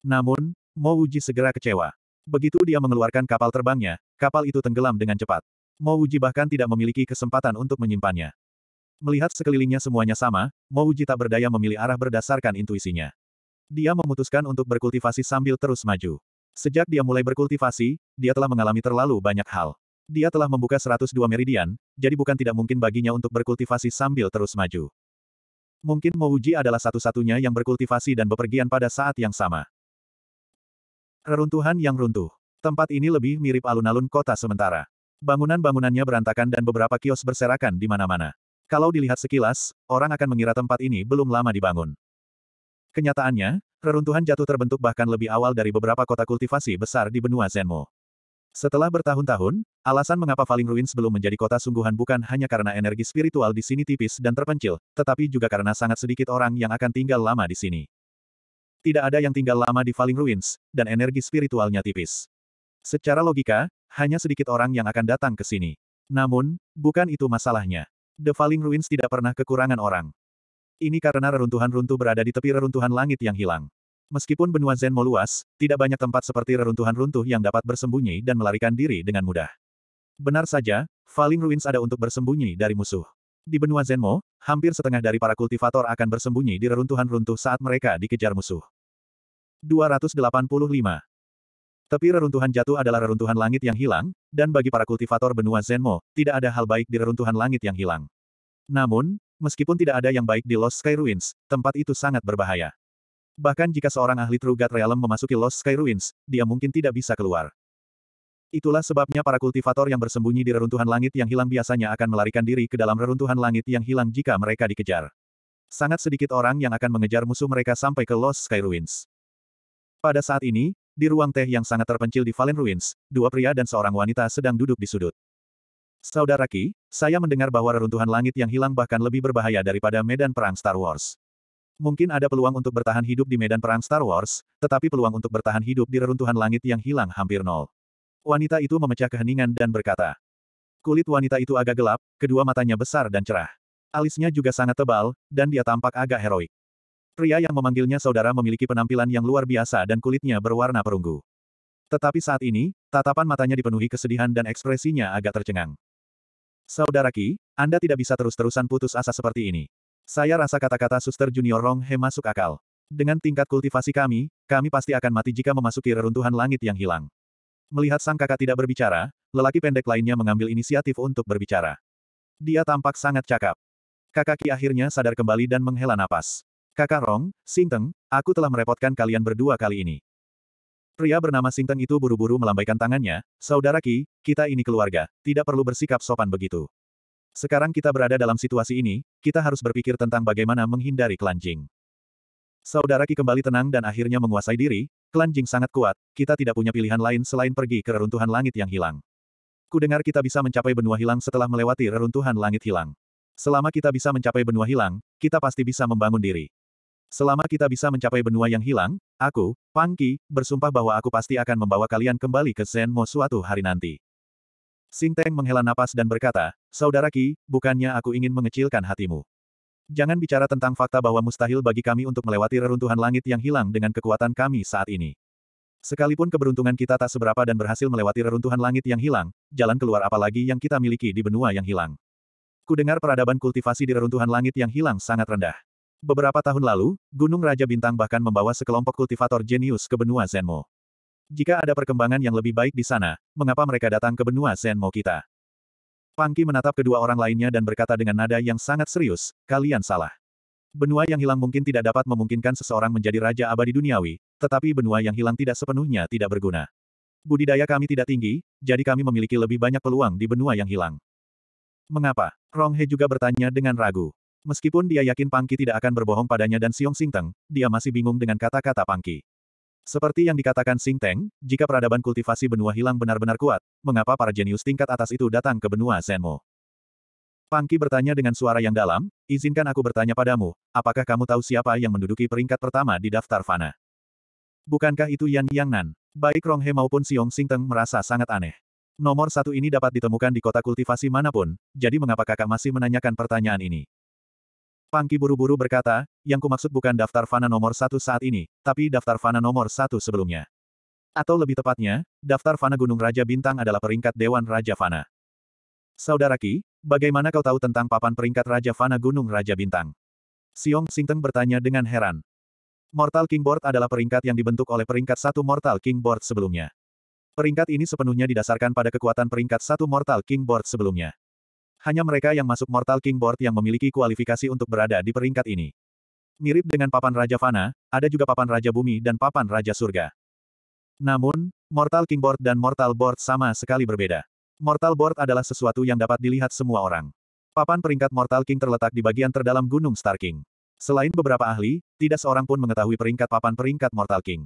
Namun, Mo Wuji segera kecewa. Begitu dia mengeluarkan kapal terbangnya, kapal itu tenggelam dengan cepat. Mo Wuji bahkan tidak memiliki kesempatan untuk menyimpannya. Melihat sekelilingnya semuanya sama, Mo Wuji tak berdaya memilih arah berdasarkan intuisinya. Dia memutuskan untuk berkultivasi sambil terus maju. Sejak dia mulai berkultivasi, dia telah mengalami terlalu banyak hal. Dia telah membuka 102 meridian, jadi bukan tidak mungkin baginya untuk berkultivasi sambil terus maju. Mungkin Mouji adalah satu-satunya yang berkultivasi dan bepergian pada saat yang sama. Reruntuhan yang runtuh. Tempat ini lebih mirip alun-alun kota sementara. Bangunan-bangunannya berantakan dan beberapa kios berserakan di mana-mana. Kalau dilihat sekilas, orang akan mengira tempat ini belum lama dibangun. Kenyataannya, reruntuhan jatuh terbentuk bahkan lebih awal dari beberapa kota kultivasi besar di benua Zenmo. Setelah bertahun-tahun, alasan mengapa Falling Ruins belum menjadi kota sungguhan bukan hanya karena energi spiritual di sini tipis dan terpencil, tetapi juga karena sangat sedikit orang yang akan tinggal lama di sini. Tidak ada yang tinggal lama di Falling Ruins, dan energi spiritualnya tipis. Secara logika, hanya sedikit orang yang akan datang ke sini. Namun, bukan itu masalahnya. The Falling Ruins tidak pernah kekurangan orang. Ini karena reruntuhan runtuh berada di tepi reruntuhan langit yang hilang. Meskipun benua Zenmo luas, tidak banyak tempat seperti reruntuhan runtuh yang dapat bersembunyi dan melarikan diri dengan mudah. Benar saja, Falling Ruins ada untuk bersembunyi dari musuh. Di benua Zenmo, hampir setengah dari para kultivator akan bersembunyi di reruntuhan runtuh saat mereka dikejar musuh. 285. Tapi reruntuhan jatuh adalah reruntuhan langit yang hilang, dan bagi para kultivator benua Zenmo, tidak ada hal baik di reruntuhan langit yang hilang. Namun, Meskipun tidak ada yang baik di Lost Sky Ruins, tempat itu sangat berbahaya. Bahkan jika seorang ahli True God Realm memasuki Lost Sky Ruins, dia mungkin tidak bisa keluar. Itulah sebabnya para kultivator yang bersembunyi di reruntuhan langit yang hilang biasanya akan melarikan diri ke dalam reruntuhan langit yang hilang jika mereka dikejar. Sangat sedikit orang yang akan mengejar musuh mereka sampai ke Lost Sky Ruins. Pada saat ini, di ruang teh yang sangat terpencil di Valen Ruins, dua pria dan seorang wanita sedang duduk di sudut. Saudara Ki, saya mendengar bahwa reruntuhan langit yang hilang bahkan lebih berbahaya daripada medan perang Star Wars. Mungkin ada peluang untuk bertahan hidup di medan perang Star Wars, tetapi peluang untuk bertahan hidup di reruntuhan langit yang hilang hampir nol. Wanita itu memecah keheningan dan berkata. Kulit wanita itu agak gelap, kedua matanya besar dan cerah. Alisnya juga sangat tebal, dan dia tampak agak heroik. Pria yang memanggilnya saudara memiliki penampilan yang luar biasa dan kulitnya berwarna perunggu. Tetapi saat ini, tatapan matanya dipenuhi kesedihan dan ekspresinya agak tercengang. Saudara Ki, Anda tidak bisa terus-terusan putus asa seperti ini. Saya rasa kata-kata suster junior Rong He masuk akal. Dengan tingkat kultivasi kami, kami pasti akan mati jika memasuki reruntuhan langit yang hilang. Melihat sang kakak tidak berbicara, lelaki pendek lainnya mengambil inisiatif untuk berbicara. Dia tampak sangat cakap. Kakak Ki akhirnya sadar kembali dan menghela napas. Kakak Rong, Singteng, aku telah merepotkan kalian berdua kali ini. Pria bernama Singteng itu buru-buru melambaikan tangannya, Saudara Ki, kita ini keluarga, tidak perlu bersikap sopan begitu. Sekarang kita berada dalam situasi ini, kita harus berpikir tentang bagaimana menghindari Klanjing. Saudara Ki kembali tenang dan akhirnya menguasai diri, Klanjing sangat kuat, kita tidak punya pilihan lain selain pergi ke reruntuhan langit yang hilang. Kudengar kita bisa mencapai benua hilang setelah melewati reruntuhan langit hilang. Selama kita bisa mencapai benua hilang, kita pasti bisa membangun diri. Selama kita bisa mencapai benua yang hilang, aku, Pangki, bersumpah bahwa aku pasti akan membawa kalian kembali ke Zenmo suatu hari nanti. Sing Teng menghela napas dan berkata, Saudara Ki, bukannya aku ingin mengecilkan hatimu. Jangan bicara tentang fakta bahwa mustahil bagi kami untuk melewati reruntuhan langit yang hilang dengan kekuatan kami saat ini. Sekalipun keberuntungan kita tak seberapa dan berhasil melewati reruntuhan langit yang hilang, jalan keluar apa lagi yang kita miliki di benua yang hilang. Kudengar peradaban kultivasi di reruntuhan langit yang hilang sangat rendah. Beberapa tahun lalu, Gunung Raja Bintang bahkan membawa sekelompok kultivator jenius ke benua Zenmo. Jika ada perkembangan yang lebih baik di sana, mengapa mereka datang ke benua Zenmo kita? Pangki menatap kedua orang lainnya dan berkata dengan nada yang sangat serius, kalian salah. Benua yang hilang mungkin tidak dapat memungkinkan seseorang menjadi raja abadi duniawi, tetapi benua yang hilang tidak sepenuhnya tidak berguna. Budidaya kami tidak tinggi, jadi kami memiliki lebih banyak peluang di benua yang hilang. Mengapa? Rong He juga bertanya dengan ragu. Meskipun dia yakin Pangki tidak akan berbohong padanya dan Siong Singteng, dia masih bingung dengan kata-kata Pangki. Seperti yang dikatakan Sing Teng, jika peradaban kultivasi benua hilang benar-benar kuat, mengapa para jenius tingkat atas itu datang ke benua Zenmo? Pangki bertanya dengan suara yang dalam, izinkan aku bertanya padamu, apakah kamu tahu siapa yang menduduki peringkat pertama di daftar Fana? Bukankah itu Yan Yang Nan? Baik Rong He maupun Siong Sing Teng merasa sangat aneh. Nomor satu ini dapat ditemukan di kota kultivasi manapun, jadi mengapa kakak masih menanyakan pertanyaan ini? Pangki buru-buru berkata, yang kumaksud bukan daftar Fana nomor satu saat ini, tapi daftar Fana nomor satu sebelumnya. Atau lebih tepatnya, daftar Fana Gunung Raja Bintang adalah peringkat Dewan Raja Fana. Saudara Ki, bagaimana kau tahu tentang papan peringkat Raja Fana Gunung Raja Bintang? Siong Singteng bertanya dengan heran. Mortal Kingboard adalah peringkat yang dibentuk oleh peringkat satu Mortal Kingboard sebelumnya. Peringkat ini sepenuhnya didasarkan pada kekuatan peringkat satu Mortal Kingboard sebelumnya. Hanya mereka yang masuk Mortal King Board yang memiliki kualifikasi untuk berada di peringkat ini. Mirip dengan papan Raja Fana, ada juga papan Raja Bumi dan papan Raja Surga. Namun, Mortal King Board dan Mortal Board sama sekali berbeda. Mortal Board adalah sesuatu yang dapat dilihat semua orang. Papan peringkat Mortal King terletak di bagian terdalam Gunung Star King. Selain beberapa ahli, tidak seorang pun mengetahui peringkat papan peringkat Mortal King.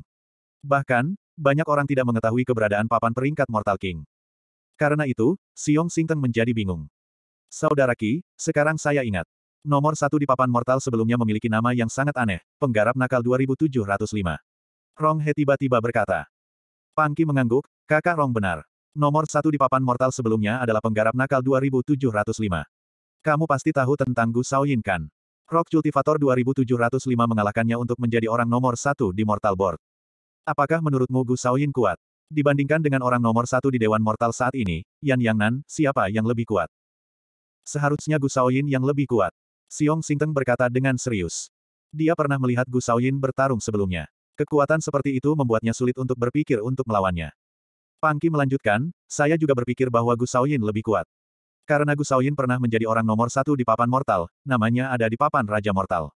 Bahkan, banyak orang tidak mengetahui keberadaan papan peringkat Mortal King. Karena itu, Sing Singteng menjadi bingung. Saudara Ki, sekarang saya ingat. Nomor satu di papan mortal sebelumnya memiliki nama yang sangat aneh, Penggarap Nakal 2705. Rong He tiba-tiba berkata. Pangki mengangguk, kakak Rong benar. Nomor satu di papan mortal sebelumnya adalah Penggarap Nakal 2705. Kamu pasti tahu tentang Gu Yin kan? Rock Cultivator 2705 mengalahkannya untuk menjadi orang nomor satu di Mortal Board. Apakah menurutmu Gu Yin kuat? Dibandingkan dengan orang nomor satu di Dewan Mortal saat ini, Yan Yang Nan, siapa yang lebih kuat? Seharusnya Gu Shaoyin yang lebih kuat. Xiong Xingteng berkata dengan serius. Dia pernah melihat Gu Shaoyin bertarung sebelumnya. Kekuatan seperti itu membuatnya sulit untuk berpikir untuk melawannya. Pangki melanjutkan, saya juga berpikir bahwa Gu Shaoyin lebih kuat. Karena Gu Shaoyin pernah menjadi orang nomor satu di papan mortal, namanya ada di papan Raja Mortal.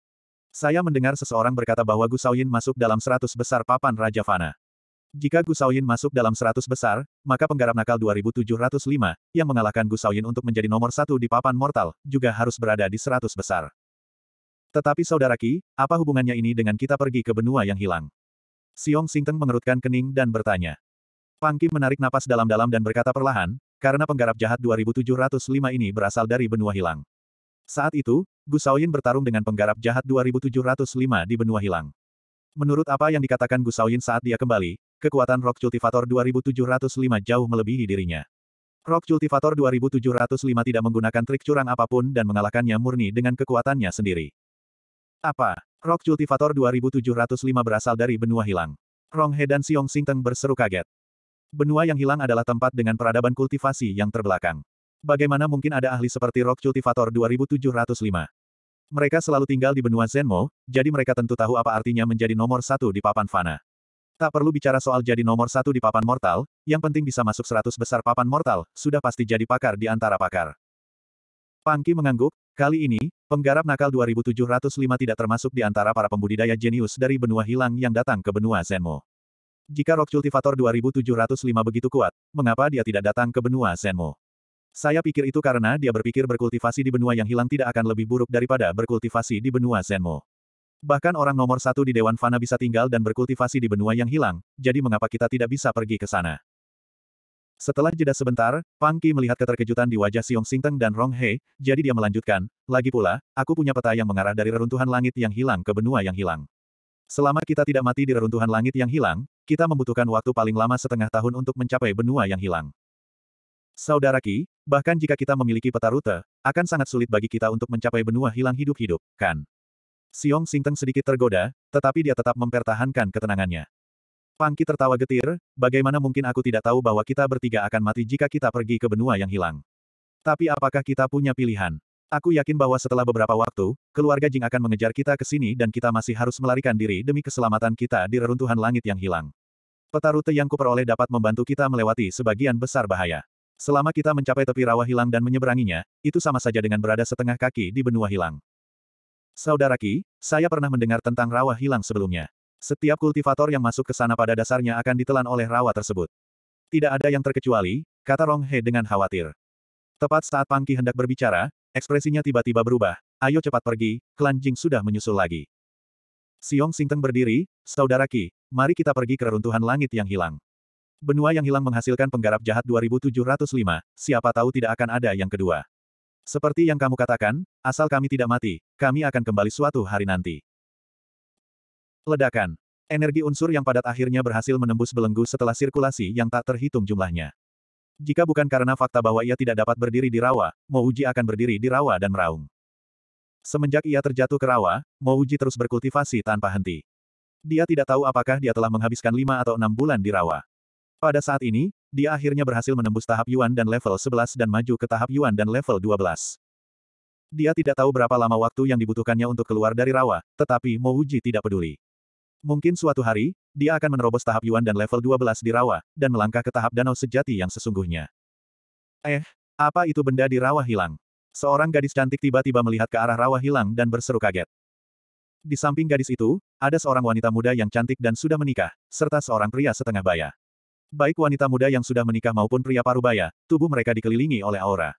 Saya mendengar seseorang berkata bahwa Gu Shaoyin masuk dalam seratus besar papan Raja Fana. Jika Gu Shaoyin masuk dalam 100 besar, maka penggarap nakal 2705, yang mengalahkan Gu Shaoyin untuk menjadi nomor satu di papan mortal, juga harus berada di 100 besar. Tetapi saudara Ki, apa hubungannya ini dengan kita pergi ke benua yang hilang? Xiong Singteng mengerutkan kening dan bertanya. Pang Kim menarik napas dalam-dalam dan berkata perlahan, karena penggarap jahat 2705 ini berasal dari benua hilang. Saat itu, Gu Shaoyin bertarung dengan penggarap jahat 2705 di benua hilang. Menurut apa yang dikatakan Gu Shaoyin saat dia kembali, kekuatan Rock Cultivator 2705 jauh melebihi dirinya. Rock Cultivator 2705 tidak menggunakan trik curang apapun dan mengalahkannya murni dengan kekuatannya sendiri. Apa? Rock Cultivator 2705 berasal dari benua hilang. Rong He dan Xiong Xingteng berseru kaget. Benua yang hilang adalah tempat dengan peradaban kultivasi yang terbelakang. Bagaimana mungkin ada ahli seperti Rock Cultivator 2705? Mereka selalu tinggal di benua Zenmo, jadi mereka tentu tahu apa artinya menjadi nomor satu di papan fana. Tak perlu bicara soal jadi nomor satu di papan mortal, yang penting bisa masuk seratus besar papan mortal, sudah pasti jadi pakar di antara pakar. Pangki mengangguk, kali ini, penggarap nakal 2705 tidak termasuk di antara para pembudidaya jenius dari benua hilang yang datang ke benua Zenmo. Jika rock cultivator 2705 begitu kuat, mengapa dia tidak datang ke benua Zenmo? Saya pikir itu karena dia berpikir berkultivasi di benua yang hilang tidak akan lebih buruk daripada berkultivasi di benua Zenmo. Bahkan orang nomor satu di Dewan Fana bisa tinggal dan berkultivasi di benua yang hilang, jadi mengapa kita tidak bisa pergi ke sana? Setelah jeda sebentar, Pang Qi melihat keterkejutan di wajah Xiong Singteng dan Rong He, jadi dia melanjutkan, lagi pula, aku punya peta yang mengarah dari reruntuhan langit yang hilang ke benua yang hilang. Selama kita tidak mati di reruntuhan langit yang hilang, kita membutuhkan waktu paling lama setengah tahun untuk mencapai benua yang hilang. Saudara Ki, bahkan jika kita memiliki peta rute, akan sangat sulit bagi kita untuk mencapai benua hilang hidup-hidup, kan? Xiong Singteng sedikit tergoda, tetapi dia tetap mempertahankan ketenangannya. Pangki tertawa getir, bagaimana mungkin aku tidak tahu bahwa kita bertiga akan mati jika kita pergi ke benua yang hilang. Tapi apakah kita punya pilihan? Aku yakin bahwa setelah beberapa waktu, keluarga Jing akan mengejar kita ke sini dan kita masih harus melarikan diri demi keselamatan kita di reruntuhan langit yang hilang. Peta rute yang kuperoleh dapat membantu kita melewati sebagian besar bahaya. Selama kita mencapai tepi rawa hilang dan menyeberanginya, itu sama saja dengan berada setengah kaki di benua hilang. Saudara Ki, saya pernah mendengar tentang rawa hilang sebelumnya. Setiap kultivator yang masuk ke sana pada dasarnya akan ditelan oleh rawa tersebut. Tidak ada yang terkecuali, kata Rong He dengan khawatir. Tepat saat Pang Ki hendak berbicara, ekspresinya tiba-tiba berubah. Ayo cepat pergi, klan Jing sudah menyusul lagi. Siong Singteng berdiri, Saudara Ki, mari kita pergi ke reruntuhan langit yang hilang. Benua yang hilang menghasilkan penggarap jahat 2705, siapa tahu tidak akan ada yang kedua. Seperti yang kamu katakan, asal kami tidak mati, kami akan kembali suatu hari nanti. Ledakan. Energi unsur yang padat akhirnya berhasil menembus belenggu setelah sirkulasi yang tak terhitung jumlahnya. Jika bukan karena fakta bahwa ia tidak dapat berdiri di rawa, Mouji akan berdiri di rawa dan meraung. Semenjak ia terjatuh ke rawa, Mouji terus berkultivasi tanpa henti. Dia tidak tahu apakah dia telah menghabiskan lima atau enam bulan di rawa. Pada saat ini, dia akhirnya berhasil menembus tahap Yuan dan level 11 dan maju ke tahap Yuan dan level 12. Dia tidak tahu berapa lama waktu yang dibutuhkannya untuk keluar dari rawa, tetapi Mo Wuji tidak peduli. Mungkin suatu hari, dia akan menerobos tahap Yuan dan level 12 di rawa, dan melangkah ke tahap danau sejati yang sesungguhnya. Eh, apa itu benda di rawa hilang? Seorang gadis cantik tiba-tiba melihat ke arah rawa hilang dan berseru kaget. Di samping gadis itu, ada seorang wanita muda yang cantik dan sudah menikah, serta seorang pria setengah bayar. Baik wanita muda yang sudah menikah maupun pria parubaya, tubuh mereka dikelilingi oleh aura.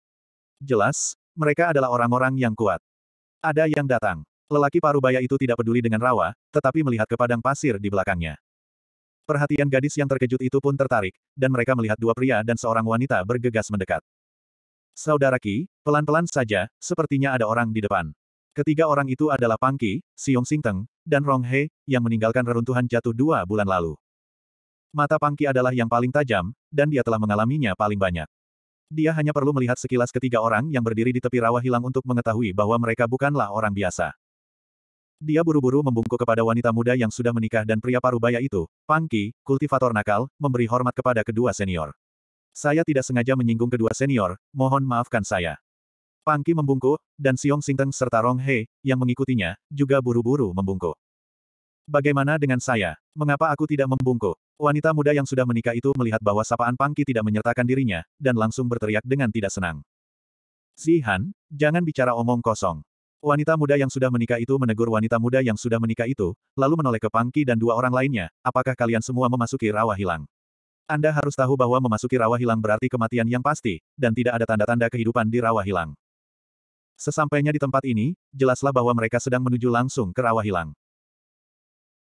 Jelas, mereka adalah orang-orang yang kuat. Ada yang datang. Lelaki parubaya itu tidak peduli dengan rawa, tetapi melihat ke padang pasir di belakangnya. Perhatian gadis yang terkejut itu pun tertarik, dan mereka melihat dua pria dan seorang wanita bergegas mendekat. Saudara Ki, pelan-pelan saja, sepertinya ada orang di depan. Ketiga orang itu adalah Pangki, Siung Singteng, dan Rong He, yang meninggalkan reruntuhan jatuh dua bulan lalu. Mata Pangki adalah yang paling tajam, dan dia telah mengalaminya paling banyak. Dia hanya perlu melihat sekilas ketiga orang yang berdiri di tepi rawa hilang untuk mengetahui bahwa mereka bukanlah orang biasa. Dia buru-buru membungkuk kepada wanita muda yang sudah menikah dan pria parubaya itu, Pangki, kultivator nakal, memberi hormat kepada kedua senior. Saya tidak sengaja menyinggung kedua senior, mohon maafkan saya. Pangki membungkuk, dan Siong Singteng serta Rong He, yang mengikutinya, juga buru-buru membungkuk. Bagaimana dengan saya? Mengapa aku tidak membungkuk? Wanita muda yang sudah menikah itu melihat bahwa sapaan Pangki tidak menyertakan dirinya, dan langsung berteriak dengan tidak senang. Zihan, jangan bicara omong kosong. Wanita muda yang sudah menikah itu menegur wanita muda yang sudah menikah itu, lalu menoleh ke Pangki dan dua orang lainnya, apakah kalian semua memasuki rawa hilang? Anda harus tahu bahwa memasuki rawa hilang berarti kematian yang pasti, dan tidak ada tanda-tanda kehidupan di rawa hilang. Sesampainya di tempat ini, jelaslah bahwa mereka sedang menuju langsung ke rawa hilang.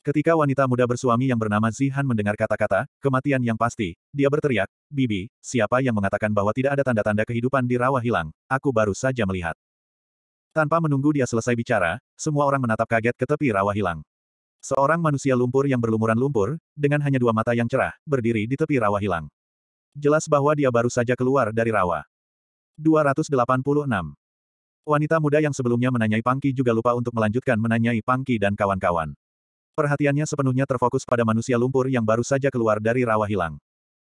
Ketika wanita muda bersuami yang bernama Zihan mendengar kata-kata, kematian yang pasti, dia berteriak, Bibi, siapa yang mengatakan bahwa tidak ada tanda-tanda kehidupan di rawa hilang, aku baru saja melihat. Tanpa menunggu dia selesai bicara, semua orang menatap kaget ke tepi rawa hilang. Seorang manusia lumpur yang berlumuran lumpur, dengan hanya dua mata yang cerah, berdiri di tepi rawa hilang. Jelas bahwa dia baru saja keluar dari rawa. 286. Wanita muda yang sebelumnya menanyai Pangki juga lupa untuk melanjutkan menanyai Pangki dan kawan-kawan. Perhatiannya sepenuhnya terfokus pada manusia lumpur yang baru saja keluar dari rawa hilang.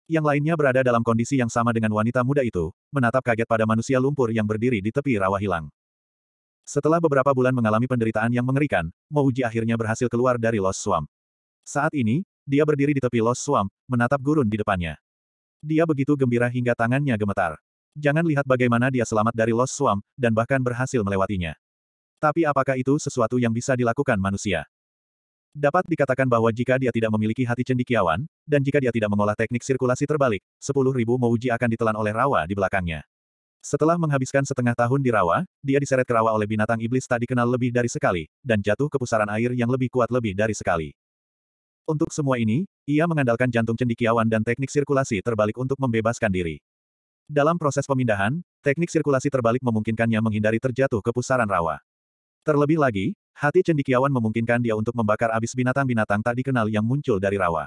Yang lainnya berada dalam kondisi yang sama dengan wanita muda itu, menatap kaget pada manusia lumpur yang berdiri di tepi rawa hilang. Setelah beberapa bulan mengalami penderitaan yang mengerikan, Mouji akhirnya berhasil keluar dari Lost Swamp. Saat ini, dia berdiri di tepi Lost Swamp, menatap gurun di depannya. Dia begitu gembira hingga tangannya gemetar. Jangan lihat bagaimana dia selamat dari Lost Swamp, dan bahkan berhasil melewatinya. Tapi apakah itu sesuatu yang bisa dilakukan manusia? Dapat dikatakan bahwa jika dia tidak memiliki hati cendikiawan, dan jika dia tidak mengolah teknik sirkulasi terbalik, 10.000 Mouji akan ditelan oleh rawa di belakangnya. Setelah menghabiskan setengah tahun di rawa, dia diseret ke rawa oleh binatang iblis tak dikenal lebih dari sekali, dan jatuh ke pusaran air yang lebih kuat lebih dari sekali. Untuk semua ini, ia mengandalkan jantung cendikiawan dan teknik sirkulasi terbalik untuk membebaskan diri. Dalam proses pemindahan, teknik sirkulasi terbalik memungkinkannya menghindari terjatuh ke pusaran rawa. Terlebih lagi, hati cendikiawan memungkinkan dia untuk membakar abis binatang-binatang tak dikenal yang muncul dari rawa.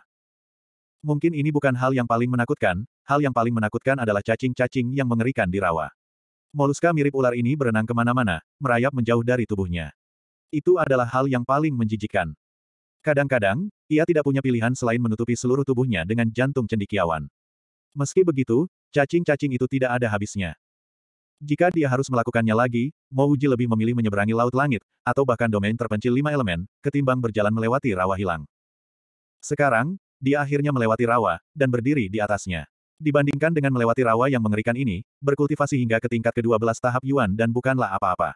Mungkin ini bukan hal yang paling menakutkan, hal yang paling menakutkan adalah cacing-cacing yang mengerikan di rawa. Moluska mirip ular ini berenang kemana-mana, merayap menjauh dari tubuhnya. Itu adalah hal yang paling menjijikkan. Kadang-kadang, ia tidak punya pilihan selain menutupi seluruh tubuhnya dengan jantung cendikiawan. Meski begitu, cacing-cacing itu tidak ada habisnya. Jika dia harus melakukannya lagi, Mo Uji lebih memilih menyeberangi laut langit, atau bahkan domain terpencil lima elemen, ketimbang berjalan melewati rawa hilang. Sekarang, dia akhirnya melewati rawa, dan berdiri di atasnya. Dibandingkan dengan melewati rawa yang mengerikan ini, berkultivasi hingga ke tingkat ke-12 tahap Yuan dan bukanlah apa-apa.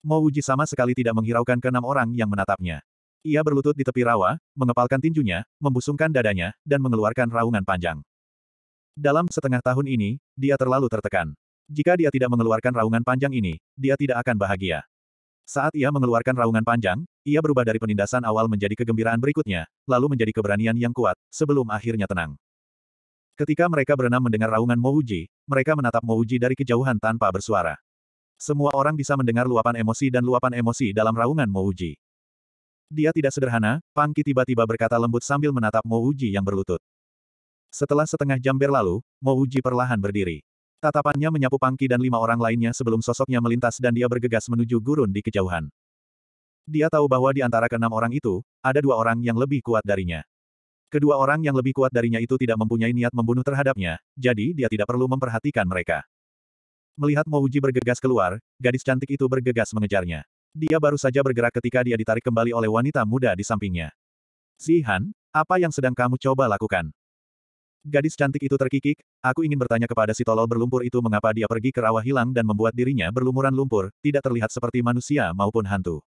Mo Uji sama sekali tidak menghiraukan keenam orang yang menatapnya. Ia berlutut di tepi rawa, mengepalkan tinjunya, membusungkan dadanya, dan mengeluarkan raungan panjang. Dalam setengah tahun ini, dia terlalu tertekan. Jika dia tidak mengeluarkan raungan panjang ini, dia tidak akan bahagia. Saat ia mengeluarkan raungan panjang, ia berubah dari penindasan awal menjadi kegembiraan berikutnya, lalu menjadi keberanian yang kuat, sebelum akhirnya tenang. Ketika mereka berenam mendengar raungan Mouji, mereka menatap Mouji dari kejauhan tanpa bersuara. Semua orang bisa mendengar luapan emosi dan luapan emosi dalam raungan Mouji. Dia tidak sederhana, Pangki tiba-tiba berkata lembut sambil menatap Mouji yang berlutut. Setelah setengah jam berlalu, Mouji perlahan berdiri. Tatapannya menyapu Pangki dan lima orang lainnya sebelum sosoknya melintas dan dia bergegas menuju gurun di kejauhan. Dia tahu bahwa di antara keenam orang itu, ada dua orang yang lebih kuat darinya. Kedua orang yang lebih kuat darinya itu tidak mempunyai niat membunuh terhadapnya, jadi dia tidak perlu memperhatikan mereka. Melihat Mouji bergegas keluar, gadis cantik itu bergegas mengejarnya. Dia baru saja bergerak ketika dia ditarik kembali oleh wanita muda di sampingnya. Zihan, apa yang sedang kamu coba lakukan? Gadis cantik itu terkikik, aku ingin bertanya kepada si tolol berlumpur itu mengapa dia pergi ke rawa hilang dan membuat dirinya berlumuran lumpur, tidak terlihat seperti manusia maupun hantu.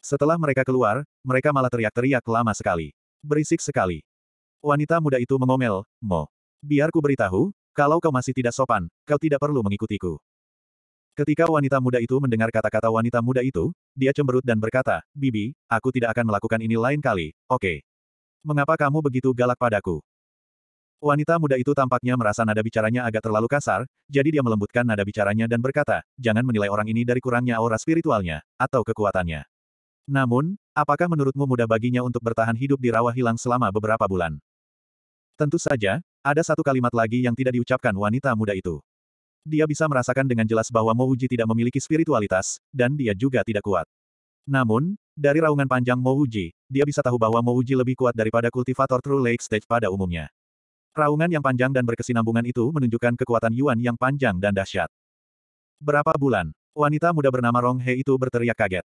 Setelah mereka keluar, mereka malah teriak-teriak lama sekali. Berisik sekali. Wanita muda itu mengomel, Mo. Biar ku beritahu, kalau kau masih tidak sopan, kau tidak perlu mengikutiku. Ketika wanita muda itu mendengar kata-kata wanita muda itu, dia cemberut dan berkata, Bibi, aku tidak akan melakukan ini lain kali, oke. Okay. Mengapa kamu begitu galak padaku? Wanita muda itu tampaknya merasa nada bicaranya agak terlalu kasar, jadi dia melembutkan nada bicaranya dan berkata, jangan menilai orang ini dari kurangnya aura spiritualnya, atau kekuatannya. Namun, apakah menurutmu mudah baginya untuk bertahan hidup di rawa hilang selama beberapa bulan? Tentu saja, ada satu kalimat lagi yang tidak diucapkan wanita muda itu. Dia bisa merasakan dengan jelas bahwa Mouji tidak memiliki spiritualitas, dan dia juga tidak kuat. Namun, dari raungan panjang Mouji, dia bisa tahu bahwa Mouji lebih kuat daripada kultivator True Lake Stage pada umumnya. Raungan yang panjang dan berkesinambungan itu menunjukkan kekuatan Yuan yang panjang dan dahsyat. Berapa bulan, wanita muda bernama Rong He itu berteriak kaget.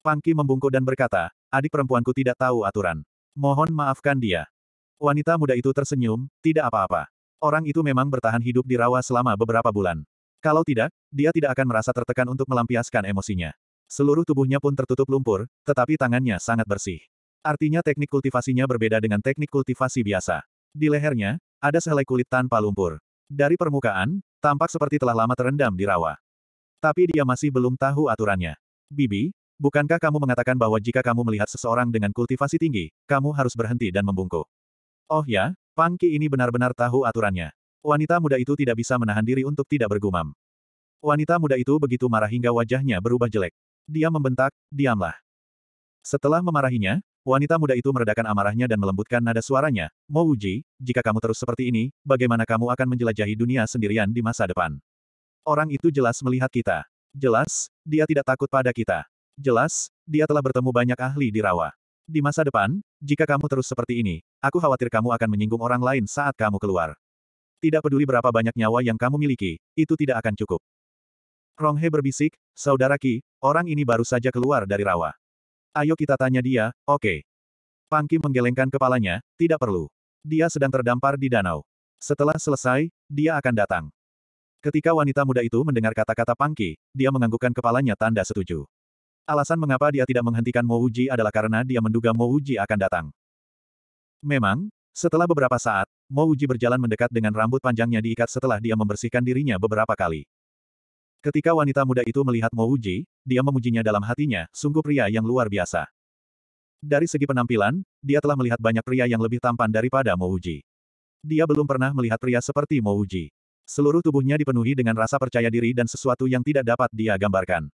Pangki membungkuk dan berkata, adik perempuanku tidak tahu aturan. Mohon maafkan dia. Wanita muda itu tersenyum, tidak apa-apa. Orang itu memang bertahan hidup di rawa selama beberapa bulan. Kalau tidak, dia tidak akan merasa tertekan untuk melampiaskan emosinya. Seluruh tubuhnya pun tertutup lumpur, tetapi tangannya sangat bersih. Artinya teknik kultivasinya berbeda dengan teknik kultivasi biasa. Di lehernya, ada sehelai kulit tanpa lumpur. Dari permukaan, tampak seperti telah lama terendam di rawa. Tapi dia masih belum tahu aturannya. Bibi, bukankah kamu mengatakan bahwa jika kamu melihat seseorang dengan kultivasi tinggi, kamu harus berhenti dan membungkuk? Oh ya, Pangki ini benar-benar tahu aturannya. Wanita muda itu tidak bisa menahan diri untuk tidak bergumam. Wanita muda itu begitu marah hingga wajahnya berubah jelek. Dia membentak, diamlah. Setelah memarahinya, wanita muda itu meredakan amarahnya dan melembutkan nada suaranya, Mo Uji, jika kamu terus seperti ini, bagaimana kamu akan menjelajahi dunia sendirian di masa depan? Orang itu jelas melihat kita. Jelas, dia tidak takut pada kita. Jelas, dia telah bertemu banyak ahli di rawa. Di masa depan, jika kamu terus seperti ini, aku khawatir kamu akan menyinggung orang lain saat kamu keluar. Tidak peduli berapa banyak nyawa yang kamu miliki, itu tidak akan cukup. Ronghe berbisik, Saudara Ki, orang ini baru saja keluar dari rawa. Ayo kita tanya dia, oke. Okay. Pangki menggelengkan kepalanya, tidak perlu. Dia sedang terdampar di danau. Setelah selesai, dia akan datang. Ketika wanita muda itu mendengar kata-kata Pangki, dia menganggukkan kepalanya tanda setuju. Alasan mengapa dia tidak menghentikan Mo Uji adalah karena dia menduga Mo Uji akan datang. Memang, setelah beberapa saat, Mo Uji berjalan mendekat dengan rambut panjangnya diikat setelah dia membersihkan dirinya beberapa kali. Ketika wanita muda itu melihat Mo Uji, dia memujinya dalam hatinya, sungguh pria yang luar biasa. Dari segi penampilan, dia telah melihat banyak pria yang lebih tampan daripada Mo Uji. Dia belum pernah melihat pria seperti Mo Uji. Seluruh tubuhnya dipenuhi dengan rasa percaya diri dan sesuatu yang tidak dapat dia gambarkan.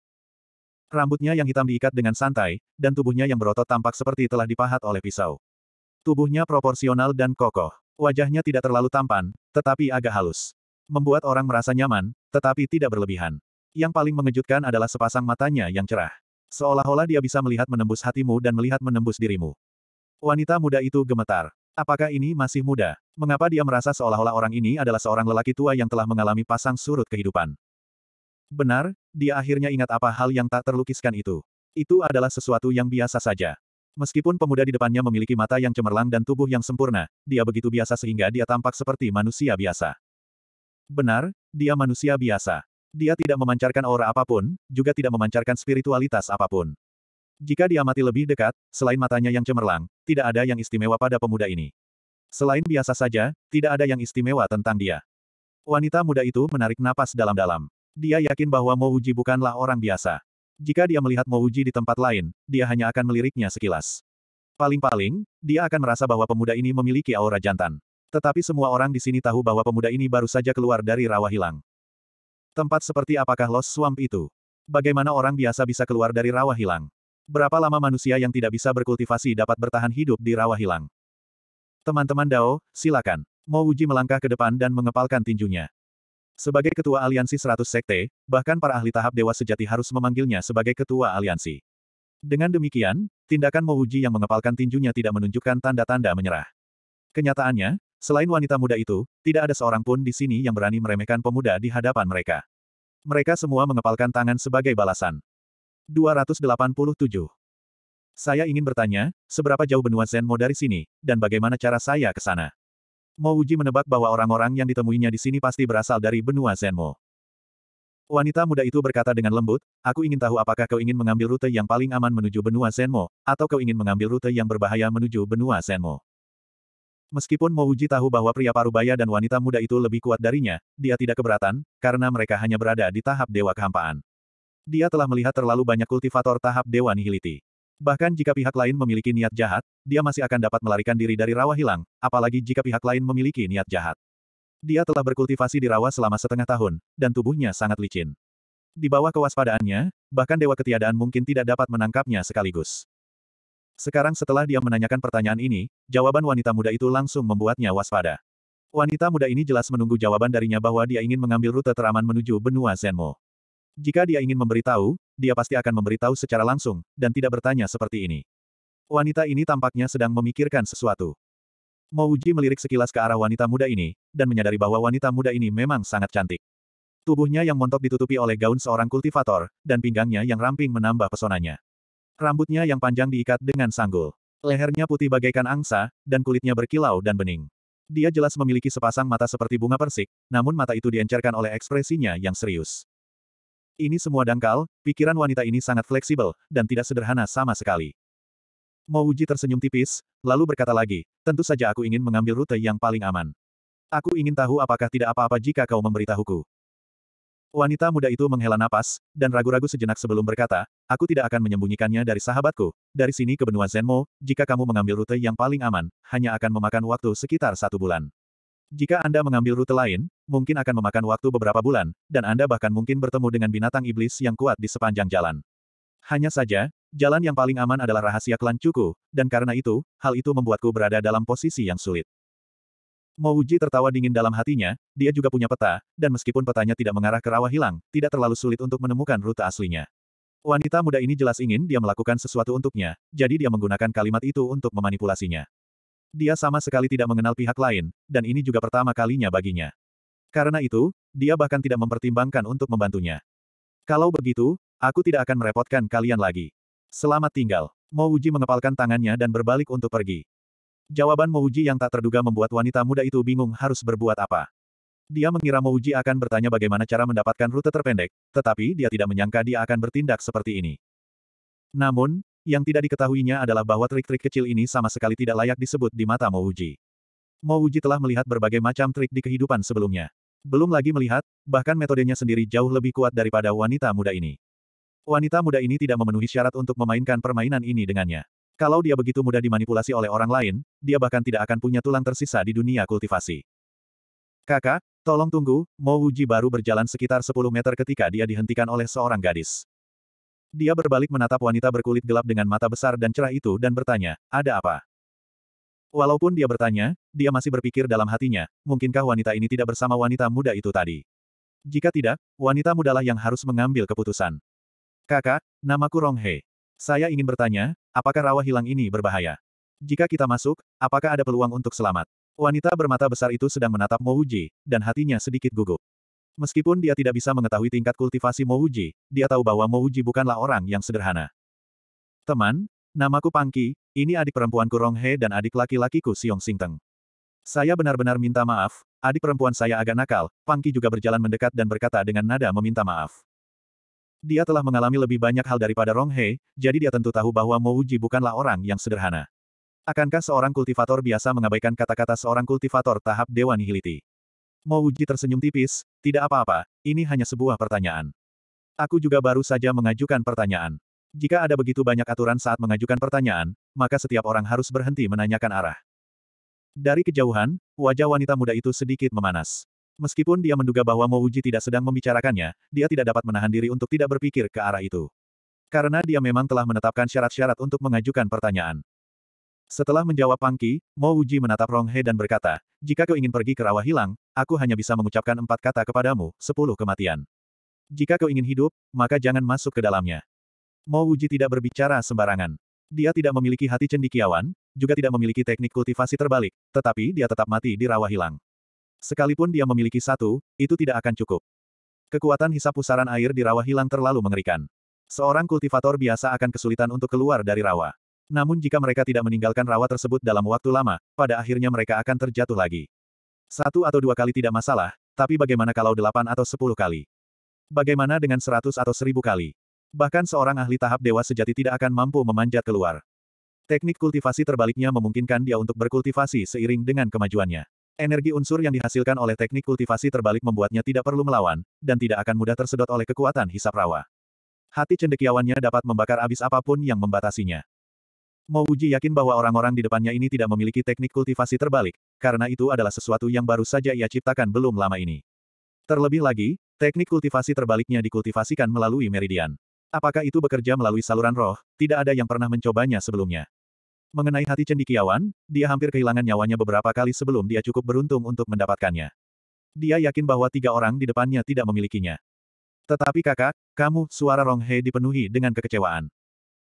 Rambutnya yang hitam diikat dengan santai, dan tubuhnya yang berotot tampak seperti telah dipahat oleh pisau. Tubuhnya proporsional dan kokoh. Wajahnya tidak terlalu tampan, tetapi agak halus. Membuat orang merasa nyaman, tetapi tidak berlebihan. Yang paling mengejutkan adalah sepasang matanya yang cerah. Seolah-olah dia bisa melihat menembus hatimu dan melihat menembus dirimu. Wanita muda itu gemetar. Apakah ini masih muda? Mengapa dia merasa seolah-olah orang ini adalah seorang lelaki tua yang telah mengalami pasang surut kehidupan? Benar, dia akhirnya ingat apa hal yang tak terlukiskan itu. Itu adalah sesuatu yang biasa saja. Meskipun pemuda di depannya memiliki mata yang cemerlang dan tubuh yang sempurna, dia begitu biasa sehingga dia tampak seperti manusia biasa. Benar, dia manusia biasa. Dia tidak memancarkan aura apapun, juga tidak memancarkan spiritualitas apapun. Jika diamati lebih dekat, selain matanya yang cemerlang, tidak ada yang istimewa pada pemuda ini. Selain biasa saja, tidak ada yang istimewa tentang dia. Wanita muda itu menarik napas dalam-dalam. Dia yakin bahwa Mouji bukanlah orang biasa. Jika dia melihat Mouji di tempat lain, dia hanya akan meliriknya sekilas. Paling-paling, dia akan merasa bahwa pemuda ini memiliki aura jantan. Tetapi semua orang di sini tahu bahwa pemuda ini baru saja keluar dari rawa hilang. Tempat seperti apakah Lost Swamp itu? Bagaimana orang biasa bisa keluar dari rawa hilang? Berapa lama manusia yang tidak bisa berkultivasi dapat bertahan hidup di rawa hilang? Teman-teman Dao, silakan. Mo Wuji melangkah ke depan dan mengepalkan tinjunya. Sebagai ketua aliansi 100 sekte, bahkan para ahli tahap dewa sejati harus memanggilnya sebagai ketua aliansi. Dengan demikian, tindakan Mo Wuji yang mengepalkan tinjunya tidak menunjukkan tanda-tanda menyerah. Kenyataannya, Selain wanita muda itu, tidak ada seorang pun di sini yang berani meremehkan pemuda di hadapan mereka. Mereka semua mengepalkan tangan sebagai balasan. 287. Saya ingin bertanya, seberapa jauh benua Zenmo dari sini, dan bagaimana cara saya ke sana? Mouji menebak bahwa orang-orang yang ditemuinya di sini pasti berasal dari benua Zenmo. Wanita muda itu berkata dengan lembut, aku ingin tahu apakah kau ingin mengambil rute yang paling aman menuju benua Zenmo, atau kau ingin mengambil rute yang berbahaya menuju benua Zenmo. Meskipun Mouji tahu bahwa pria parubaya dan wanita muda itu lebih kuat darinya, dia tidak keberatan, karena mereka hanya berada di tahap dewa kehampaan. Dia telah melihat terlalu banyak kultivator tahap dewa nihiliti. Bahkan jika pihak lain memiliki niat jahat, dia masih akan dapat melarikan diri dari rawa hilang, apalagi jika pihak lain memiliki niat jahat. Dia telah berkultivasi di rawa selama setengah tahun, dan tubuhnya sangat licin. Di bawah kewaspadaannya, bahkan dewa ketiadaan mungkin tidak dapat menangkapnya sekaligus. Sekarang setelah dia menanyakan pertanyaan ini, jawaban wanita muda itu langsung membuatnya waspada. Wanita muda ini jelas menunggu jawaban darinya bahwa dia ingin mengambil rute teraman menuju benua Zenmo. Jika dia ingin memberitahu, dia pasti akan memberitahu secara langsung, dan tidak bertanya seperti ini. Wanita ini tampaknya sedang memikirkan sesuatu. Mouji melirik sekilas ke arah wanita muda ini, dan menyadari bahwa wanita muda ini memang sangat cantik. Tubuhnya yang montok ditutupi oleh gaun seorang kultivator, dan pinggangnya yang ramping menambah pesonanya. Rambutnya yang panjang diikat dengan sanggul. Lehernya putih bagaikan angsa, dan kulitnya berkilau dan bening. Dia jelas memiliki sepasang mata seperti bunga persik, namun mata itu diencerkan oleh ekspresinya yang serius. Ini semua dangkal, pikiran wanita ini sangat fleksibel, dan tidak sederhana sama sekali. Mouji tersenyum tipis, lalu berkata lagi, tentu saja aku ingin mengambil rute yang paling aman. Aku ingin tahu apakah tidak apa-apa jika kau memberitahuku. Wanita muda itu menghela napas, dan ragu-ragu sejenak sebelum berkata, aku tidak akan menyembunyikannya dari sahabatku. Dari sini ke benua Zenmo, jika kamu mengambil rute yang paling aman, hanya akan memakan waktu sekitar satu bulan. Jika Anda mengambil rute lain, mungkin akan memakan waktu beberapa bulan, dan Anda bahkan mungkin bertemu dengan binatang iblis yang kuat di sepanjang jalan. Hanya saja, jalan yang paling aman adalah rahasia klan Cuku, dan karena itu, hal itu membuatku berada dalam posisi yang sulit. Mo Uji tertawa dingin dalam hatinya, dia juga punya peta, dan meskipun petanya tidak mengarah ke rawa hilang, tidak terlalu sulit untuk menemukan rute aslinya. Wanita muda ini jelas ingin dia melakukan sesuatu untuknya, jadi dia menggunakan kalimat itu untuk memanipulasinya. Dia sama sekali tidak mengenal pihak lain, dan ini juga pertama kalinya baginya. Karena itu, dia bahkan tidak mempertimbangkan untuk membantunya. Kalau begitu, aku tidak akan merepotkan kalian lagi. Selamat tinggal. Mo Uji mengepalkan tangannya dan berbalik untuk pergi. Jawaban Mouji yang tak terduga membuat wanita muda itu bingung harus berbuat apa. Dia mengira Mouji akan bertanya bagaimana cara mendapatkan rute terpendek, tetapi dia tidak menyangka dia akan bertindak seperti ini. Namun, yang tidak diketahuinya adalah bahwa trik-trik kecil ini sama sekali tidak layak disebut di mata Mouji. Mouji telah melihat berbagai macam trik di kehidupan sebelumnya. Belum lagi melihat, bahkan metodenya sendiri jauh lebih kuat daripada wanita muda ini. Wanita muda ini tidak memenuhi syarat untuk memainkan permainan ini dengannya. Kalau dia begitu mudah dimanipulasi oleh orang lain, dia bahkan tidak akan punya tulang tersisa di dunia kultivasi. Kakak, tolong tunggu, Mo Wuji baru berjalan sekitar 10 meter ketika dia dihentikan oleh seorang gadis. Dia berbalik menatap wanita berkulit gelap dengan mata besar dan cerah itu dan bertanya, ada apa? Walaupun dia bertanya, dia masih berpikir dalam hatinya, mungkinkah wanita ini tidak bersama wanita muda itu tadi? Jika tidak, wanita mudalah yang harus mengambil keputusan. Kakak, namaku Rong He. Saya ingin bertanya, Apakah rawa hilang ini berbahaya? Jika kita masuk, apakah ada peluang untuk selamat? Wanita bermata besar itu sedang menatap Mouji, dan hatinya sedikit gugup. Meskipun dia tidak bisa mengetahui tingkat kultivasi Mouji, dia tahu bahwa Mouji bukanlah orang yang sederhana. Teman, namaku Pangki, ini adik perempuanku Ronghe dan adik laki-lakiku Siong Singteng. Saya benar-benar minta maaf, adik perempuan saya agak nakal, Pangki juga berjalan mendekat dan berkata dengan nada meminta maaf. Dia telah mengalami lebih banyak hal daripada Rong He, jadi dia tentu tahu bahwa Mo Uji bukanlah orang yang sederhana. Akankah seorang kultivator biasa mengabaikan kata-kata seorang kultivator tahap Dewa Nihiliti? Mo Uji tersenyum tipis, tidak apa-apa, ini hanya sebuah pertanyaan. Aku juga baru saja mengajukan pertanyaan. Jika ada begitu banyak aturan saat mengajukan pertanyaan, maka setiap orang harus berhenti menanyakan arah. Dari kejauhan, wajah wanita muda itu sedikit memanas. Meskipun dia menduga bahwa Mouji tidak sedang membicarakannya, dia tidak dapat menahan diri untuk tidak berpikir ke arah itu. Karena dia memang telah menetapkan syarat-syarat untuk mengajukan pertanyaan. Setelah menjawab Pangki, Mouji menatap Rong He dan berkata, jika kau ingin pergi ke rawa hilang, aku hanya bisa mengucapkan empat kata kepadamu, sepuluh kematian. Jika kau ingin hidup, maka jangan masuk ke dalamnya. Mouji tidak berbicara sembarangan. Dia tidak memiliki hati cendikiawan, juga tidak memiliki teknik kultivasi terbalik, tetapi dia tetap mati di rawa hilang. Sekalipun dia memiliki satu, itu tidak akan cukup. Kekuatan hisap pusaran air di rawa hilang terlalu mengerikan. Seorang kultivator biasa akan kesulitan untuk keluar dari rawa. Namun jika mereka tidak meninggalkan rawa tersebut dalam waktu lama, pada akhirnya mereka akan terjatuh lagi. Satu atau dua kali tidak masalah, tapi bagaimana kalau delapan atau sepuluh kali? Bagaimana dengan seratus atau seribu kali? Bahkan seorang ahli tahap dewa sejati tidak akan mampu memanjat keluar. Teknik kultivasi terbaliknya memungkinkan dia untuk berkultivasi seiring dengan kemajuannya. Energi unsur yang dihasilkan oleh teknik kultivasi terbalik membuatnya tidak perlu melawan, dan tidak akan mudah tersedot oleh kekuatan hisap rawa. Hati cendekiawannya dapat membakar abis apapun yang membatasinya. Uji yakin bahwa orang-orang di depannya ini tidak memiliki teknik kultivasi terbalik, karena itu adalah sesuatu yang baru saja ia ciptakan belum lama ini. Terlebih lagi, teknik kultivasi terbaliknya dikultivasikan melalui meridian. Apakah itu bekerja melalui saluran roh, tidak ada yang pernah mencobanya sebelumnya. Mengenai hati cendikiawan, dia hampir kehilangan nyawanya beberapa kali sebelum dia cukup beruntung untuk mendapatkannya. Dia yakin bahwa tiga orang di depannya tidak memilikinya. Tetapi kakak, kamu, suara Rong He dipenuhi dengan kekecewaan.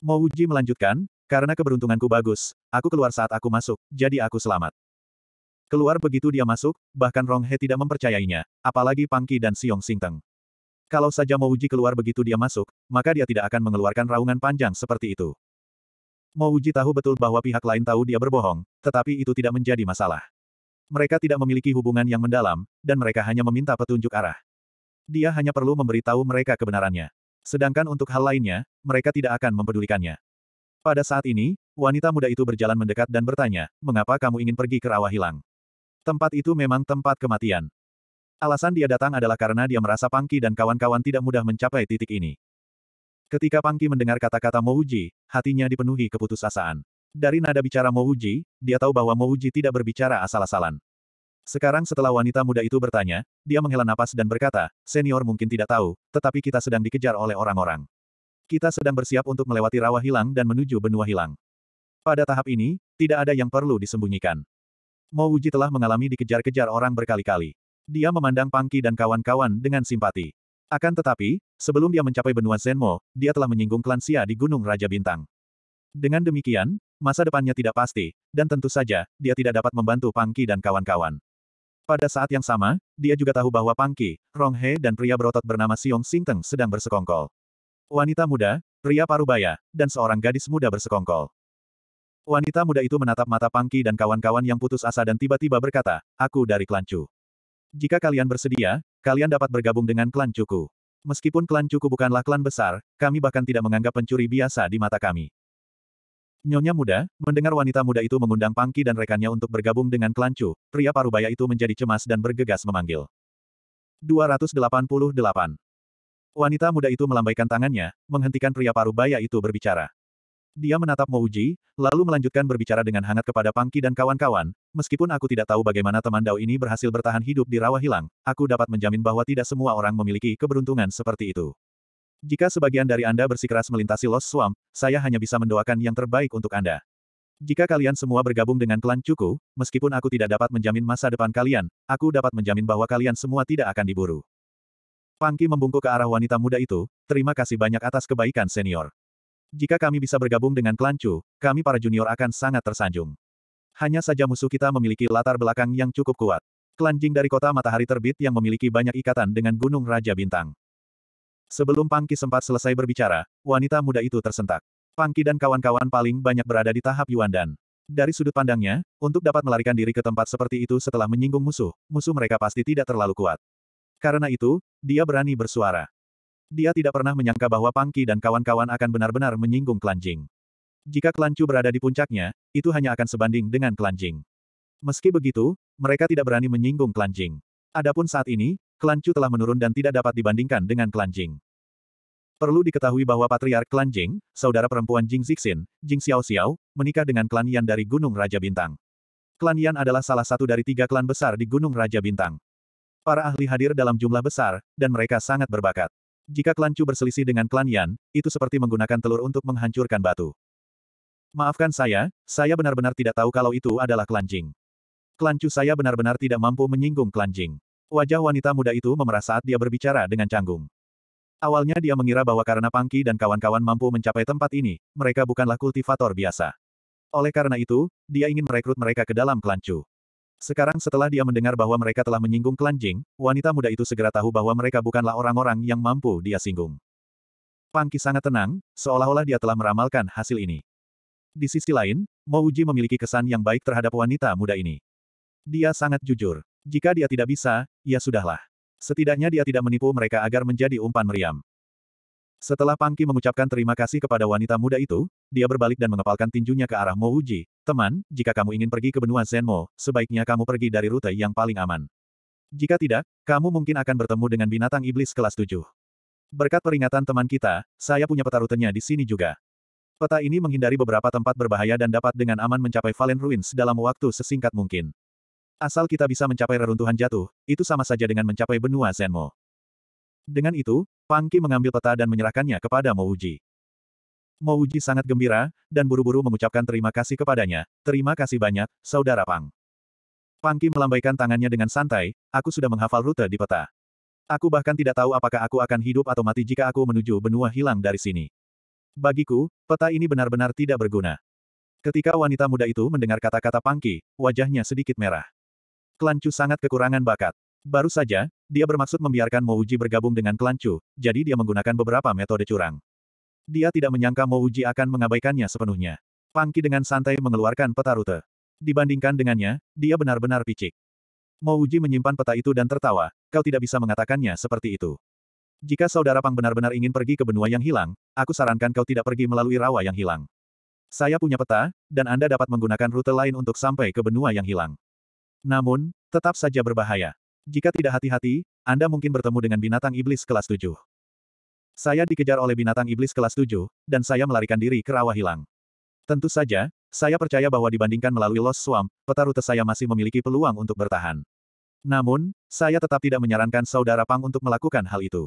Mo Mouji melanjutkan, karena keberuntunganku bagus, aku keluar saat aku masuk, jadi aku selamat. Keluar begitu dia masuk, bahkan Rong He tidak mempercayainya, apalagi Pangki dan Siong Singteng. Kalau saja Mo Mouji keluar begitu dia masuk, maka dia tidak akan mengeluarkan raungan panjang seperti itu. Mo Uji tahu betul bahwa pihak lain tahu dia berbohong, tetapi itu tidak menjadi masalah. Mereka tidak memiliki hubungan yang mendalam, dan mereka hanya meminta petunjuk arah. Dia hanya perlu memberitahu mereka kebenarannya. Sedangkan untuk hal lainnya, mereka tidak akan mempedulikannya. Pada saat ini, wanita muda itu berjalan mendekat dan bertanya, mengapa kamu ingin pergi ke rawa hilang? Tempat itu memang tempat kematian. Alasan dia datang adalah karena dia merasa Pangki dan kawan-kawan tidak mudah mencapai titik ini. Ketika Pangki mendengar kata-kata Mouji, hatinya dipenuhi keputusasaan. Dari nada bicara Mouji, dia tahu bahwa Mouji tidak berbicara asal-asalan. Sekarang setelah wanita muda itu bertanya, dia menghela napas dan berkata, senior mungkin tidak tahu, tetapi kita sedang dikejar oleh orang-orang. Kita sedang bersiap untuk melewati rawa hilang dan menuju benua hilang. Pada tahap ini, tidak ada yang perlu disembunyikan. Mouji telah mengalami dikejar-kejar orang berkali-kali. Dia memandang Pangki dan kawan-kawan dengan simpati. Akan tetapi, sebelum dia mencapai benua Zenmo, dia telah menyinggung klan Xia di Gunung Raja Bintang. Dengan demikian, masa depannya tidak pasti, dan tentu saja, dia tidak dapat membantu Pangki dan kawan-kawan. Pada saat yang sama, dia juga tahu bahwa Pangki, Rong He dan pria berotot bernama Siong Singteng sedang bersekongkol. Wanita muda, pria parubaya, dan seorang gadis muda bersekongkol. Wanita muda itu menatap mata Pangki dan kawan-kawan yang putus asa dan tiba-tiba berkata, Aku dari Klan Jika kalian bersedia, kalian dapat bergabung dengan klan Cuku. Meskipun klan Cuku bukanlah klan besar, kami bahkan tidak menganggap pencuri biasa di mata kami. Nyonya muda, mendengar wanita muda itu mengundang Pangki dan rekannya untuk bergabung dengan klan Cu, pria parubaya itu menjadi cemas dan bergegas memanggil. 288. Wanita muda itu melambaikan tangannya, menghentikan pria parubaya itu berbicara. Dia menatap Mouji, lalu melanjutkan berbicara dengan hangat kepada Pangki dan kawan-kawan, meskipun aku tidak tahu bagaimana teman Dao ini berhasil bertahan hidup di rawa hilang, aku dapat menjamin bahwa tidak semua orang memiliki keberuntungan seperti itu. Jika sebagian dari Anda bersikeras melintasi Lost Swamp, saya hanya bisa mendoakan yang terbaik untuk Anda. Jika kalian semua bergabung dengan klan Cuku, meskipun aku tidak dapat menjamin masa depan kalian, aku dapat menjamin bahwa kalian semua tidak akan diburu. Pangki membungkuk ke arah wanita muda itu, terima kasih banyak atas kebaikan senior. Jika kami bisa bergabung dengan klan Chu, kami para junior akan sangat tersanjung. Hanya saja musuh kita memiliki latar belakang yang cukup kuat. Klan Jing dari kota matahari terbit yang memiliki banyak ikatan dengan Gunung Raja Bintang. Sebelum Pangki sempat selesai berbicara, wanita muda itu tersentak. Pangki dan kawan-kawan paling banyak berada di tahap Yuan Dan. Dari sudut pandangnya, untuk dapat melarikan diri ke tempat seperti itu setelah menyinggung musuh, musuh mereka pasti tidak terlalu kuat. Karena itu, dia berani bersuara. Dia tidak pernah menyangka bahwa Pangki dan kawan-kawan akan benar-benar menyinggung Klanjing. Jika Kelancu berada di puncaknya, itu hanya akan sebanding dengan Klanjing. Meski begitu, mereka tidak berani menyinggung Klanjing. Adapun saat ini, Kelancu telah menurun dan tidak dapat dibandingkan dengan Klanjing. Perlu diketahui bahwa Patriark Klanjing, saudara perempuan Jing Zixin, Jing Xiao Xiao, menikah dengan Klan Yan dari Gunung Raja Bintang. Klan Yan adalah salah satu dari tiga klan besar di Gunung Raja Bintang. Para ahli hadir dalam jumlah besar, dan mereka sangat berbakat. Jika klan Chu berselisih dengan klan Yan, itu seperti menggunakan telur untuk menghancurkan batu. Maafkan saya, saya benar-benar tidak tahu kalau itu adalah klan Jing. Klan Chu saya benar-benar tidak mampu menyinggung klan Jing. Wajah wanita muda itu memerah saat dia berbicara dengan canggung. Awalnya dia mengira bahwa karena Pangki dan kawan-kawan mampu mencapai tempat ini, mereka bukanlah kultivator biasa. Oleh karena itu, dia ingin merekrut mereka ke dalam klan Chu. Sekarang setelah dia mendengar bahwa mereka telah menyinggung klan Jing, wanita muda itu segera tahu bahwa mereka bukanlah orang-orang yang mampu dia singgung. Pangki sangat tenang, seolah-olah dia telah meramalkan hasil ini. Di sisi lain, Mo Uji memiliki kesan yang baik terhadap wanita muda ini. Dia sangat jujur. Jika dia tidak bisa, ya sudahlah. Setidaknya dia tidak menipu mereka agar menjadi umpan meriam. Setelah Pangki mengucapkan terima kasih kepada wanita muda itu, dia berbalik dan mengepalkan tinjunya ke arah Mo Uji. Teman, jika kamu ingin pergi ke benua Zenmo, sebaiknya kamu pergi dari rute yang paling aman. Jika tidak, kamu mungkin akan bertemu dengan binatang iblis kelas 7. Berkat peringatan teman kita, saya punya peta rutenya di sini juga. Peta ini menghindari beberapa tempat berbahaya dan dapat dengan aman mencapai Valen Ruins dalam waktu sesingkat mungkin. Asal kita bisa mencapai reruntuhan jatuh, itu sama saja dengan mencapai benua Zenmo. Dengan itu, Pangki mengambil peta dan menyerahkannya kepada Mouji. Mouji sangat gembira, dan buru-buru mengucapkan terima kasih kepadanya. Terima kasih banyak, Saudara Pang. Pang Qi melambaikan tangannya dengan santai, aku sudah menghafal rute di peta. Aku bahkan tidak tahu apakah aku akan hidup atau mati jika aku menuju benua hilang dari sini. Bagiku, peta ini benar-benar tidak berguna. Ketika wanita muda itu mendengar kata-kata Pangki, wajahnya sedikit merah. Klan sangat kekurangan bakat. Baru saja, dia bermaksud membiarkan Mouji bergabung dengan klan Chu, jadi dia menggunakan beberapa metode curang. Dia tidak menyangka Mouji akan mengabaikannya sepenuhnya. Pangki dengan santai mengeluarkan peta rute. Dibandingkan dengannya, dia benar-benar picik. Mouji menyimpan peta itu dan tertawa, kau tidak bisa mengatakannya seperti itu. Jika saudara Pang benar-benar ingin pergi ke benua yang hilang, aku sarankan kau tidak pergi melalui rawa yang hilang. Saya punya peta, dan Anda dapat menggunakan rute lain untuk sampai ke benua yang hilang. Namun, tetap saja berbahaya. Jika tidak hati-hati, Anda mungkin bertemu dengan binatang iblis kelas 7. Saya dikejar oleh binatang iblis kelas 7, dan saya melarikan diri ke rawa hilang. Tentu saja, saya percaya bahwa dibandingkan melalui Lost Swamp, peta rute saya masih memiliki peluang untuk bertahan. Namun, saya tetap tidak menyarankan saudara Pang untuk melakukan hal itu.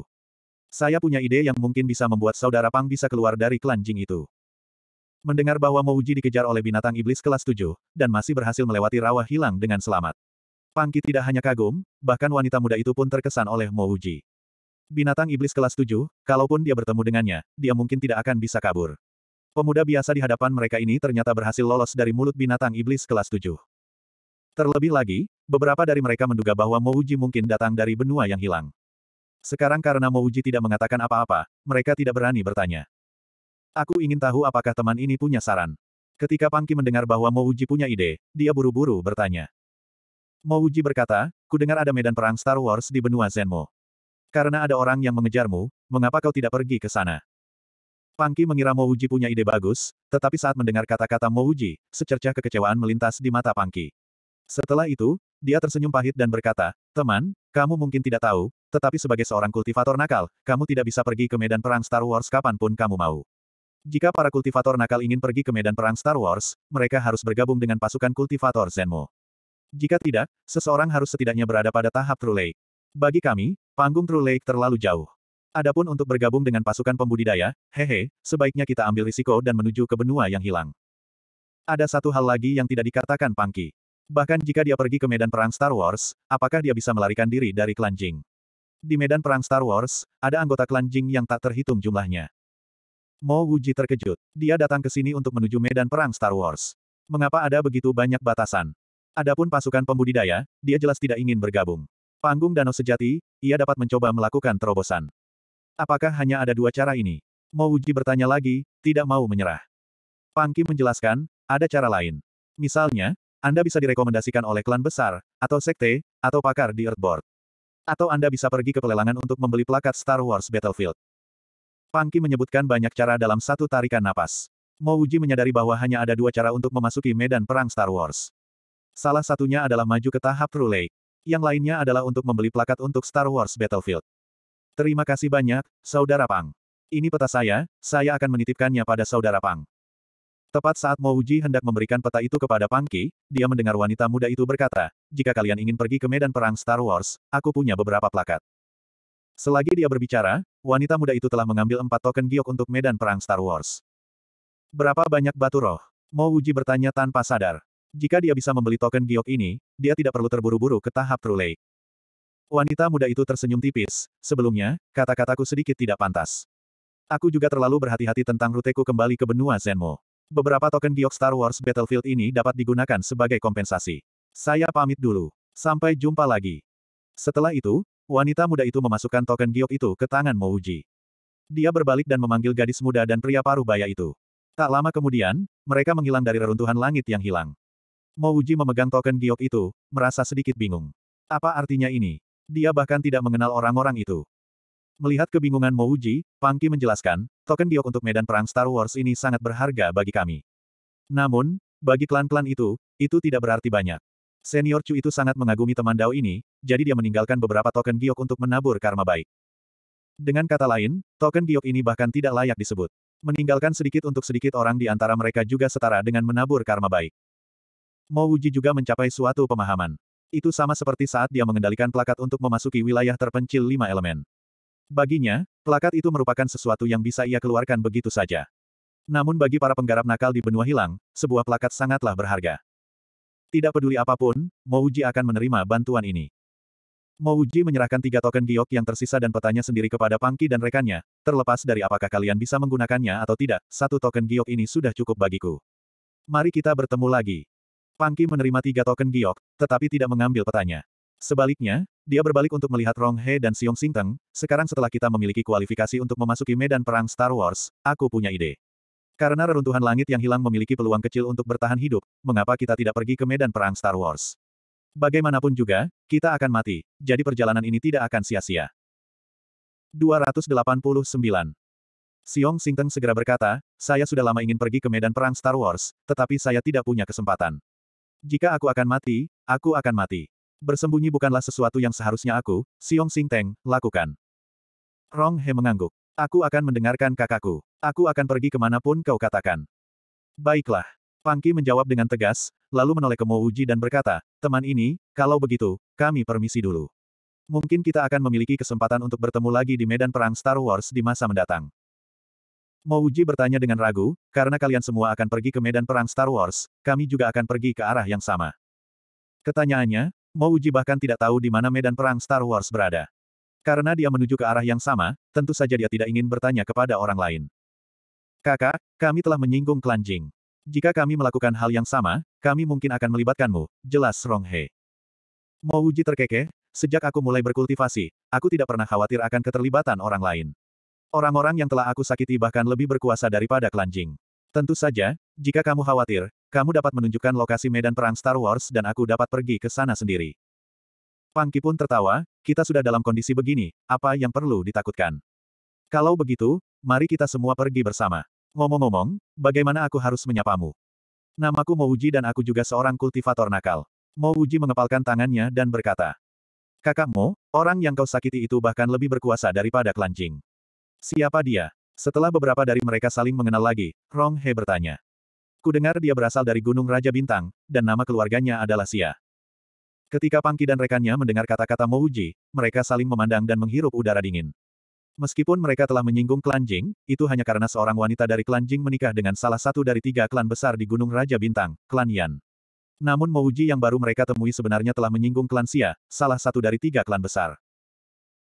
Saya punya ide yang mungkin bisa membuat saudara Pang bisa keluar dari klan Jing itu. Mendengar bahwa Mouji dikejar oleh binatang iblis kelas 7, dan masih berhasil melewati rawa hilang dengan selamat. Pangki tidak hanya kagum, bahkan wanita muda itu pun terkesan oleh Mo Uji. Binatang iblis kelas 7, kalaupun dia bertemu dengannya, dia mungkin tidak akan bisa kabur. Pemuda biasa di hadapan mereka ini ternyata berhasil lolos dari mulut binatang iblis kelas 7. Terlebih lagi, beberapa dari mereka menduga bahwa Mo Uji mungkin datang dari benua yang hilang. Sekarang karena Mo Uji tidak mengatakan apa-apa, mereka tidak berani bertanya. Aku ingin tahu apakah teman ini punya saran. Ketika Pangki mendengar bahwa Mo Uji punya ide, dia buru-buru bertanya. Mouji berkata, ku dengar ada medan perang Star Wars di benua Zenmo. Karena ada orang yang mengejarmu, mengapa kau tidak pergi ke sana? Pangki mengira Mouji punya ide bagus, tetapi saat mendengar kata-kata Mouji, secercah kekecewaan melintas di mata Pangki. Setelah itu, dia tersenyum pahit dan berkata, Teman, kamu mungkin tidak tahu, tetapi sebagai seorang kultivator nakal, kamu tidak bisa pergi ke medan perang Star Wars kapanpun kamu mau. Jika para kultivator nakal ingin pergi ke medan perang Star Wars, mereka harus bergabung dengan pasukan kultivator Zenmo. Jika tidak, seseorang harus setidaknya berada pada tahap True Lake. Bagi kami, panggung True Lake terlalu jauh. Adapun untuk bergabung dengan pasukan pembudidaya, hehe, sebaiknya kita ambil risiko dan menuju ke benua yang hilang. Ada satu hal lagi yang tidak dikatakan Pangki. Bahkan jika dia pergi ke medan perang Star Wars, apakah dia bisa melarikan diri dari klan Jing? Di medan perang Star Wars, ada anggota klan Jing yang tak terhitung jumlahnya. Mo Wuji terkejut. Dia datang ke sini untuk menuju medan perang Star Wars. Mengapa ada begitu banyak batasan? Adapun pasukan pembudidaya, dia jelas tidak ingin bergabung. Panggung danau sejati, ia dapat mencoba melakukan terobosan. Apakah hanya ada dua cara ini? uji bertanya lagi, tidak mau menyerah. Pangki menjelaskan, ada cara lain. Misalnya, Anda bisa direkomendasikan oleh klan besar, atau sekte, atau pakar di Earthboard. Atau Anda bisa pergi ke pelelangan untuk membeli plakat Star Wars Battlefield. Pangki menyebutkan banyak cara dalam satu tarikan napas. Mouji menyadari bahwa hanya ada dua cara untuk memasuki medan perang Star Wars. Salah satunya adalah maju ke tahap roulette. Yang lainnya adalah untuk membeli plakat untuk Star Wars Battlefield. Terima kasih banyak, Saudara Pang. Ini peta saya, saya akan menitipkannya pada Saudara Pang. Tepat saat Mo Uji hendak memberikan peta itu kepada Pangki, dia mendengar wanita muda itu berkata, jika kalian ingin pergi ke medan perang Star Wars, aku punya beberapa plakat. Selagi dia berbicara, wanita muda itu telah mengambil empat token giok untuk medan perang Star Wars. Berapa banyak batu roh? Mo Uji bertanya tanpa sadar. Jika dia bisa membeli token giok ini, dia tidak perlu terburu-buru ke tahap True Lake. Wanita muda itu tersenyum tipis. Sebelumnya, kata-kataku sedikit tidak pantas. Aku juga terlalu berhati-hati tentang ruteku kembali ke benua Zenmo. Beberapa token giok Star Wars Battlefield ini dapat digunakan sebagai kompensasi. Saya pamit dulu. Sampai jumpa lagi. Setelah itu, wanita muda itu memasukkan token giok itu ke tangan Mouji. Dia berbalik dan memanggil gadis muda dan pria paruh baya itu. Tak lama kemudian, mereka menghilang dari reruntuhan langit yang hilang. Mo Uji memegang token giok itu, merasa sedikit bingung. Apa artinya ini? Dia bahkan tidak mengenal orang-orang itu. Melihat kebingungan Mo Uji, Pangki menjelaskan, token giok untuk medan perang Star Wars ini sangat berharga bagi kami. Namun, bagi klan-klan itu, itu tidak berarti banyak. Senior Chu itu sangat mengagumi teman Dao ini, jadi dia meninggalkan beberapa token giok untuk menabur karma baik. Dengan kata lain, token giok ini bahkan tidak layak disebut. Meninggalkan sedikit untuk sedikit orang di antara mereka juga setara dengan menabur karma baik. Mo Wuji juga mencapai suatu pemahaman. Itu sama seperti saat dia mengendalikan plakat untuk memasuki wilayah terpencil lima elemen. Baginya, plakat itu merupakan sesuatu yang bisa ia keluarkan begitu saja. Namun bagi para penggarap nakal di benua hilang, sebuah plakat sangatlah berharga. Tidak peduli apapun, Wuji akan menerima bantuan ini. Wuji menyerahkan tiga token giok yang tersisa dan petanya sendiri kepada Pangki dan rekannya, terlepas dari apakah kalian bisa menggunakannya atau tidak, satu token giok ini sudah cukup bagiku. Mari kita bertemu lagi. Pangki menerima tiga token giok, tetapi tidak mengambil petanya. Sebaliknya, dia berbalik untuk melihat Rong He dan Sing Teng. sekarang setelah kita memiliki kualifikasi untuk memasuki medan perang Star Wars, aku punya ide. Karena reruntuhan langit yang hilang memiliki peluang kecil untuk bertahan hidup, mengapa kita tidak pergi ke medan perang Star Wars? Bagaimanapun juga, kita akan mati, jadi perjalanan ini tidak akan sia-sia. 289. Sing Teng segera berkata, saya sudah lama ingin pergi ke medan perang Star Wars, tetapi saya tidak punya kesempatan. Jika aku akan mati, aku akan mati. Bersembunyi bukanlah sesuatu yang seharusnya aku, Siong Sing Teng, lakukan. Rong He mengangguk. Aku akan mendengarkan kakakku. Aku akan pergi kemanapun kau katakan. Baiklah. Pangki menjawab dengan tegas, lalu menoleh ke Mo Uji dan berkata, teman ini, kalau begitu, kami permisi dulu. Mungkin kita akan memiliki kesempatan untuk bertemu lagi di medan perang Star Wars di masa mendatang. Mouji bertanya dengan ragu, karena kalian semua akan pergi ke medan perang Star Wars, kami juga akan pergi ke arah yang sama. Ketanyaannya, Mouji bahkan tidak tahu di mana medan perang Star Wars berada. Karena dia menuju ke arah yang sama, tentu saja dia tidak ingin bertanya kepada orang lain. Kakak, kami telah menyinggung klan Jing. Jika kami melakukan hal yang sama, kami mungkin akan melibatkanmu, jelas Rong He. Mouji terkekeh, sejak aku mulai berkultivasi, aku tidak pernah khawatir akan keterlibatan orang lain. Orang-orang yang telah aku sakiti bahkan lebih berkuasa daripada Klanjing. Tentu saja, jika kamu khawatir, kamu dapat menunjukkan lokasi medan perang Star Wars dan aku dapat pergi ke sana sendiri. Pangki pun tertawa, kita sudah dalam kondisi begini, apa yang perlu ditakutkan? Kalau begitu, mari kita semua pergi bersama. Ngomong-ngomong, bagaimana aku harus menyapamu? Namaku Mouji dan aku juga seorang kultivator nakal. Mouji mengepalkan tangannya dan berkata, Kakakmu, orang yang kau sakiti itu bahkan lebih berkuasa daripada Klanjing. Siapa dia? Setelah beberapa dari mereka saling mengenal lagi, Rong He bertanya. Kudengar dia berasal dari Gunung Raja Bintang, dan nama keluarganya adalah Sia. Ketika Pangki dan rekannya mendengar kata-kata Mouji, mereka saling memandang dan menghirup udara dingin. Meskipun mereka telah menyinggung klan Jing, itu hanya karena seorang wanita dari klan Jing menikah dengan salah satu dari tiga klan besar di Gunung Raja Bintang, klan Yan. Namun Mouji yang baru mereka temui sebenarnya telah menyinggung klan Sia, salah satu dari tiga klan besar.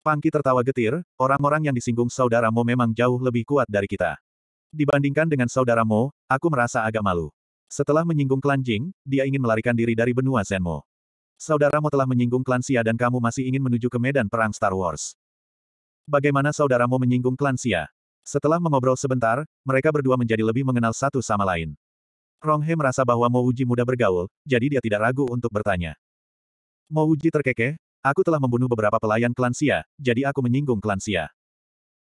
Pangki tertawa getir, orang-orang yang disinggung saudaramu memang jauh lebih kuat dari kita. Dibandingkan dengan saudaramu, aku merasa agak malu. Setelah menyinggung klan Jing, dia ingin melarikan diri dari benua Zenmo. Saudaramu telah menyinggung klan Xia dan kamu masih ingin menuju ke medan perang Star Wars. Bagaimana saudaramu menyinggung klan Xia? Setelah mengobrol sebentar, mereka berdua menjadi lebih mengenal satu sama lain. Ronghe merasa bahwa Mo muda mudah bergaul, jadi dia tidak ragu untuk bertanya. Mo terkekeh, Aku telah membunuh beberapa pelayan klan Xia, jadi aku menyinggung klan Xia.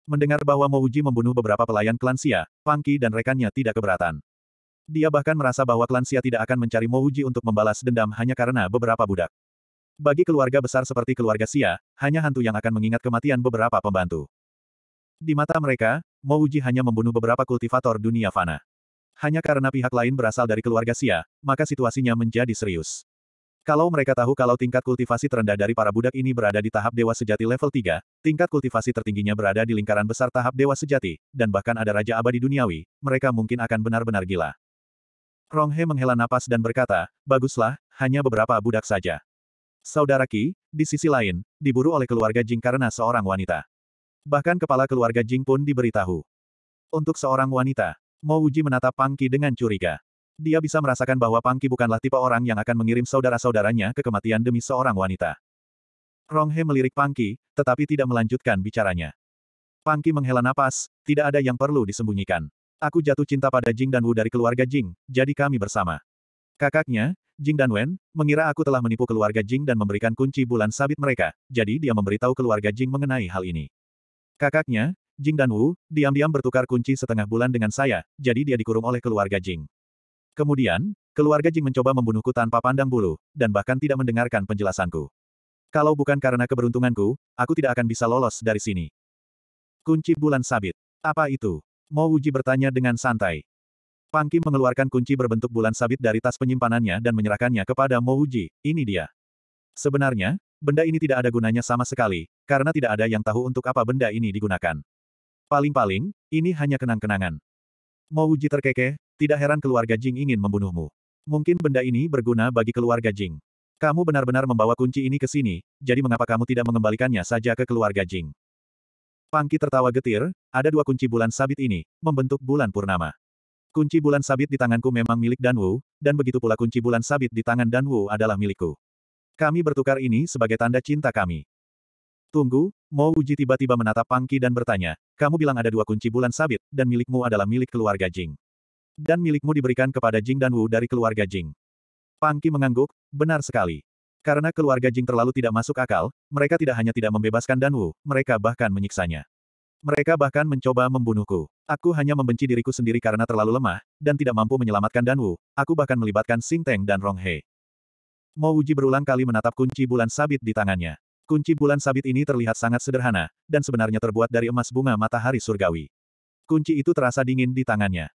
Mendengar bahwa Mouji membunuh beberapa pelayan klan Xia, Pangki dan rekannya tidak keberatan. Dia bahkan merasa bahwa klan Xia tidak akan mencari Mouji untuk membalas dendam hanya karena beberapa budak. Bagi keluarga besar seperti keluarga Xia, hanya hantu yang akan mengingat kematian beberapa pembantu. Di mata mereka, Mouji hanya membunuh beberapa kultivator dunia fana. Hanya karena pihak lain berasal dari keluarga Xia, maka situasinya menjadi serius. Kalau mereka tahu kalau tingkat kultivasi terendah dari para budak ini berada di tahap dewa sejati level 3, tingkat kultivasi tertingginya berada di lingkaran besar tahap dewa sejati, dan bahkan ada raja abadi duniawi, mereka mungkin akan benar-benar gila. Rong He menghela napas dan berkata, baguslah, hanya beberapa budak saja. Saudara Ki, di sisi lain, diburu oleh keluarga Jing karena seorang wanita. Bahkan kepala keluarga Jing pun diberitahu. Untuk seorang wanita, Mo Uji menatap Pangki dengan curiga. Dia bisa merasakan bahwa Pangki bukanlah tipe orang yang akan mengirim saudara-saudaranya ke kematian demi seorang wanita. Rong He melirik Pangki, tetapi tidak melanjutkan bicaranya. Pangki menghela napas, tidak ada yang perlu disembunyikan. Aku jatuh cinta pada Jing dan Wu dari keluarga Jing, jadi kami bersama. Kakaknya, Jing dan Wen, mengira aku telah menipu keluarga Jing dan memberikan kunci bulan sabit mereka, jadi dia memberitahu keluarga Jing mengenai hal ini. Kakaknya, Jing dan Wu, diam-diam bertukar kunci setengah bulan dengan saya, jadi dia dikurung oleh keluarga Jing. Kemudian, keluarga Jing mencoba membunuhku tanpa pandang bulu, dan bahkan tidak mendengarkan penjelasanku. Kalau bukan karena keberuntunganku, aku tidak akan bisa lolos dari sini. Kunci bulan sabit. Apa itu? Mo Wuji bertanya dengan santai. Pang Kim mengeluarkan kunci berbentuk bulan sabit dari tas penyimpanannya dan menyerahkannya kepada Mo Wuji, Ini dia. Sebenarnya, benda ini tidak ada gunanya sama sekali, karena tidak ada yang tahu untuk apa benda ini digunakan. Paling-paling, ini hanya kenang-kenangan. Mo Wuji terkekeh, tidak heran keluarga Jing ingin membunuhmu. Mungkin benda ini berguna bagi keluarga Jing. Kamu benar-benar membawa kunci ini ke sini, jadi mengapa kamu tidak mengembalikannya saja ke keluarga Jing? Pangki tertawa getir, ada dua kunci bulan sabit ini, membentuk bulan purnama. Kunci bulan sabit di tanganku memang milik Danwu, dan begitu pula kunci bulan sabit di tangan Danwu adalah milikku. Kami bertukar ini sebagai tanda cinta kami. Tunggu, Mo Uji tiba-tiba menatap Pangki dan bertanya, kamu bilang ada dua kunci bulan sabit, dan milikmu adalah milik keluarga Jing. Dan milikmu diberikan kepada Jing dan Wu dari keluarga Jing. Pangki mengangguk, benar sekali. Karena keluarga Jing terlalu tidak masuk akal, mereka tidak hanya tidak membebaskan Dan Wu, mereka bahkan menyiksanya. Mereka bahkan mencoba membunuhku. Aku hanya membenci diriku sendiri karena terlalu lemah, dan tidak mampu menyelamatkan Dan Wu, aku bahkan melibatkan Sing Teng dan Rong He. Mo Wuji berulang kali menatap kunci bulan sabit di tangannya. Kunci bulan sabit ini terlihat sangat sederhana, dan sebenarnya terbuat dari emas bunga matahari surgawi. Kunci itu terasa dingin di tangannya.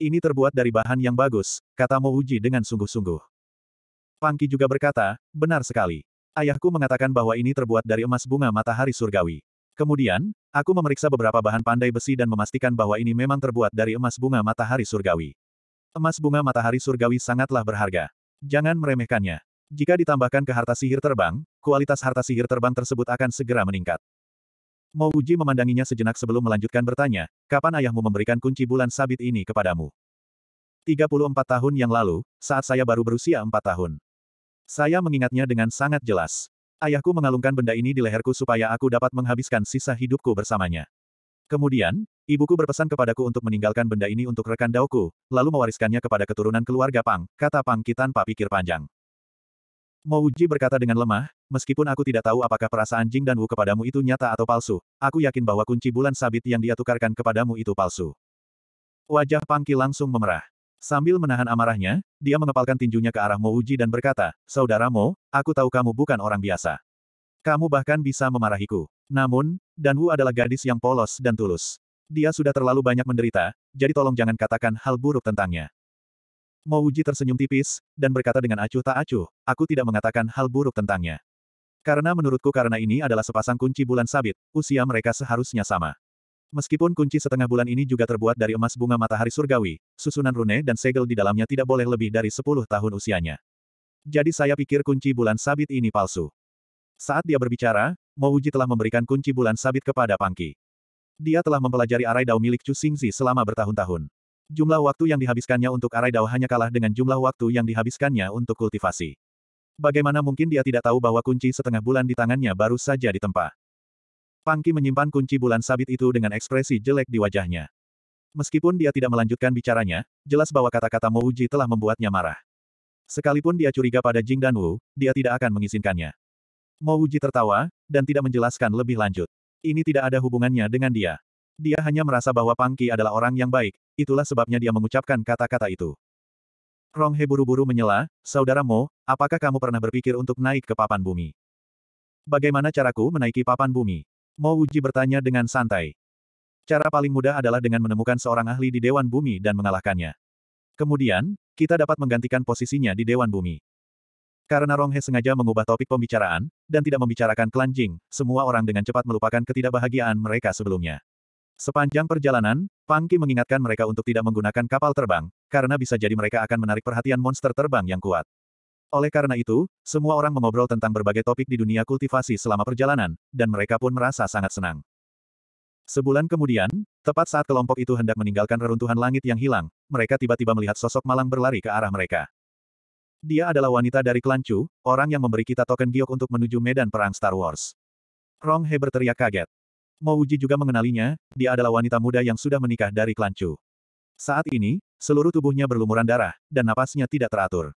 Ini terbuat dari bahan yang bagus, kata Mo Uji dengan sungguh-sungguh. Pangki juga berkata, benar sekali. Ayahku mengatakan bahwa ini terbuat dari emas bunga matahari surgawi. Kemudian, aku memeriksa beberapa bahan pandai besi dan memastikan bahwa ini memang terbuat dari emas bunga matahari surgawi. Emas bunga matahari surgawi sangatlah berharga. Jangan meremehkannya. Jika ditambahkan ke harta sihir terbang, kualitas harta sihir terbang tersebut akan segera meningkat. Mo Uji memandanginya sejenak sebelum melanjutkan bertanya, kapan ayahmu memberikan kunci bulan sabit ini kepadamu? 34 tahun yang lalu, saat saya baru berusia 4 tahun. Saya mengingatnya dengan sangat jelas. Ayahku mengalungkan benda ini di leherku supaya aku dapat menghabiskan sisa hidupku bersamanya. Kemudian, ibuku berpesan kepadaku untuk meninggalkan benda ini untuk rekan Daoku, lalu mewariskannya kepada keturunan keluarga Pang, kata Pang Ki tanpa pikir panjang. Mouji berkata dengan lemah, meskipun aku tidak tahu apakah perasaan Jing dan Wu kepadamu itu nyata atau palsu, aku yakin bahwa kunci bulan sabit yang dia tukarkan kepadamu itu palsu. Wajah Pangki langsung memerah. Sambil menahan amarahnya, dia mengepalkan tinjunya ke arah Mo Uji dan berkata, Saudaramu, aku tahu kamu bukan orang biasa. Kamu bahkan bisa memarahiku. Namun, Dan Wu adalah gadis yang polos dan tulus. Dia sudah terlalu banyak menderita, jadi tolong jangan katakan hal buruk tentangnya. Mo Uji tersenyum tipis, dan berkata dengan acuh tak acuh, aku tidak mengatakan hal buruk tentangnya. Karena menurutku karena ini adalah sepasang kunci bulan sabit, usia mereka seharusnya sama. Meskipun kunci setengah bulan ini juga terbuat dari emas bunga matahari surgawi, susunan rune dan segel di dalamnya tidak boleh lebih dari 10 tahun usianya. Jadi saya pikir kunci bulan sabit ini palsu. Saat dia berbicara, Mouji telah memberikan kunci bulan sabit kepada Pangki. Dia telah mempelajari arai dao milik Chu Xingzi selama bertahun-tahun. Jumlah waktu yang dihabiskannya untuk arai dao hanya kalah dengan jumlah waktu yang dihabiskannya untuk kultivasi. Bagaimana mungkin dia tidak tahu bahwa kunci setengah bulan di tangannya baru saja ditempa? Pangki menyimpan kunci bulan sabit itu dengan ekspresi jelek di wajahnya. Meskipun dia tidak melanjutkan bicaranya, jelas bahwa kata-kata Mouji telah membuatnya marah. Sekalipun dia curiga pada Jing dan Wu, dia tidak akan mengizinkannya. Mouji tertawa, dan tidak menjelaskan lebih lanjut. Ini tidak ada hubungannya dengan dia. Dia hanya merasa bahwa Pangki adalah orang yang baik, itulah sebabnya dia mengucapkan kata-kata itu. Ronghe buru-buru menyela, Saudara Mo, apakah kamu pernah berpikir untuk naik ke papan bumi? Bagaimana caraku menaiki papan bumi? Mo Uji bertanya dengan santai. Cara paling mudah adalah dengan menemukan seorang ahli di Dewan Bumi dan mengalahkannya. Kemudian, kita dapat menggantikan posisinya di Dewan Bumi. Karena Ronghe sengaja mengubah topik pembicaraan, dan tidak membicarakan Klan semua orang dengan cepat melupakan ketidakbahagiaan mereka sebelumnya. Sepanjang perjalanan, Pangki mengingatkan mereka untuk tidak menggunakan kapal terbang, karena bisa jadi mereka akan menarik perhatian monster terbang yang kuat. Oleh karena itu, semua orang mengobrol tentang berbagai topik di dunia kultivasi selama perjalanan, dan mereka pun merasa sangat senang. Sebulan kemudian, tepat saat kelompok itu hendak meninggalkan reruntuhan langit yang hilang, mereka tiba-tiba melihat sosok malang berlari ke arah mereka. Dia adalah wanita dari klan orang yang memberi kita token giok untuk menuju medan perang Star Wars. Rong He berteriak kaget. Mo Uji juga mengenalinya, dia adalah wanita muda yang sudah menikah dari klan Chu. Saat ini, seluruh tubuhnya berlumuran darah, dan napasnya tidak teratur.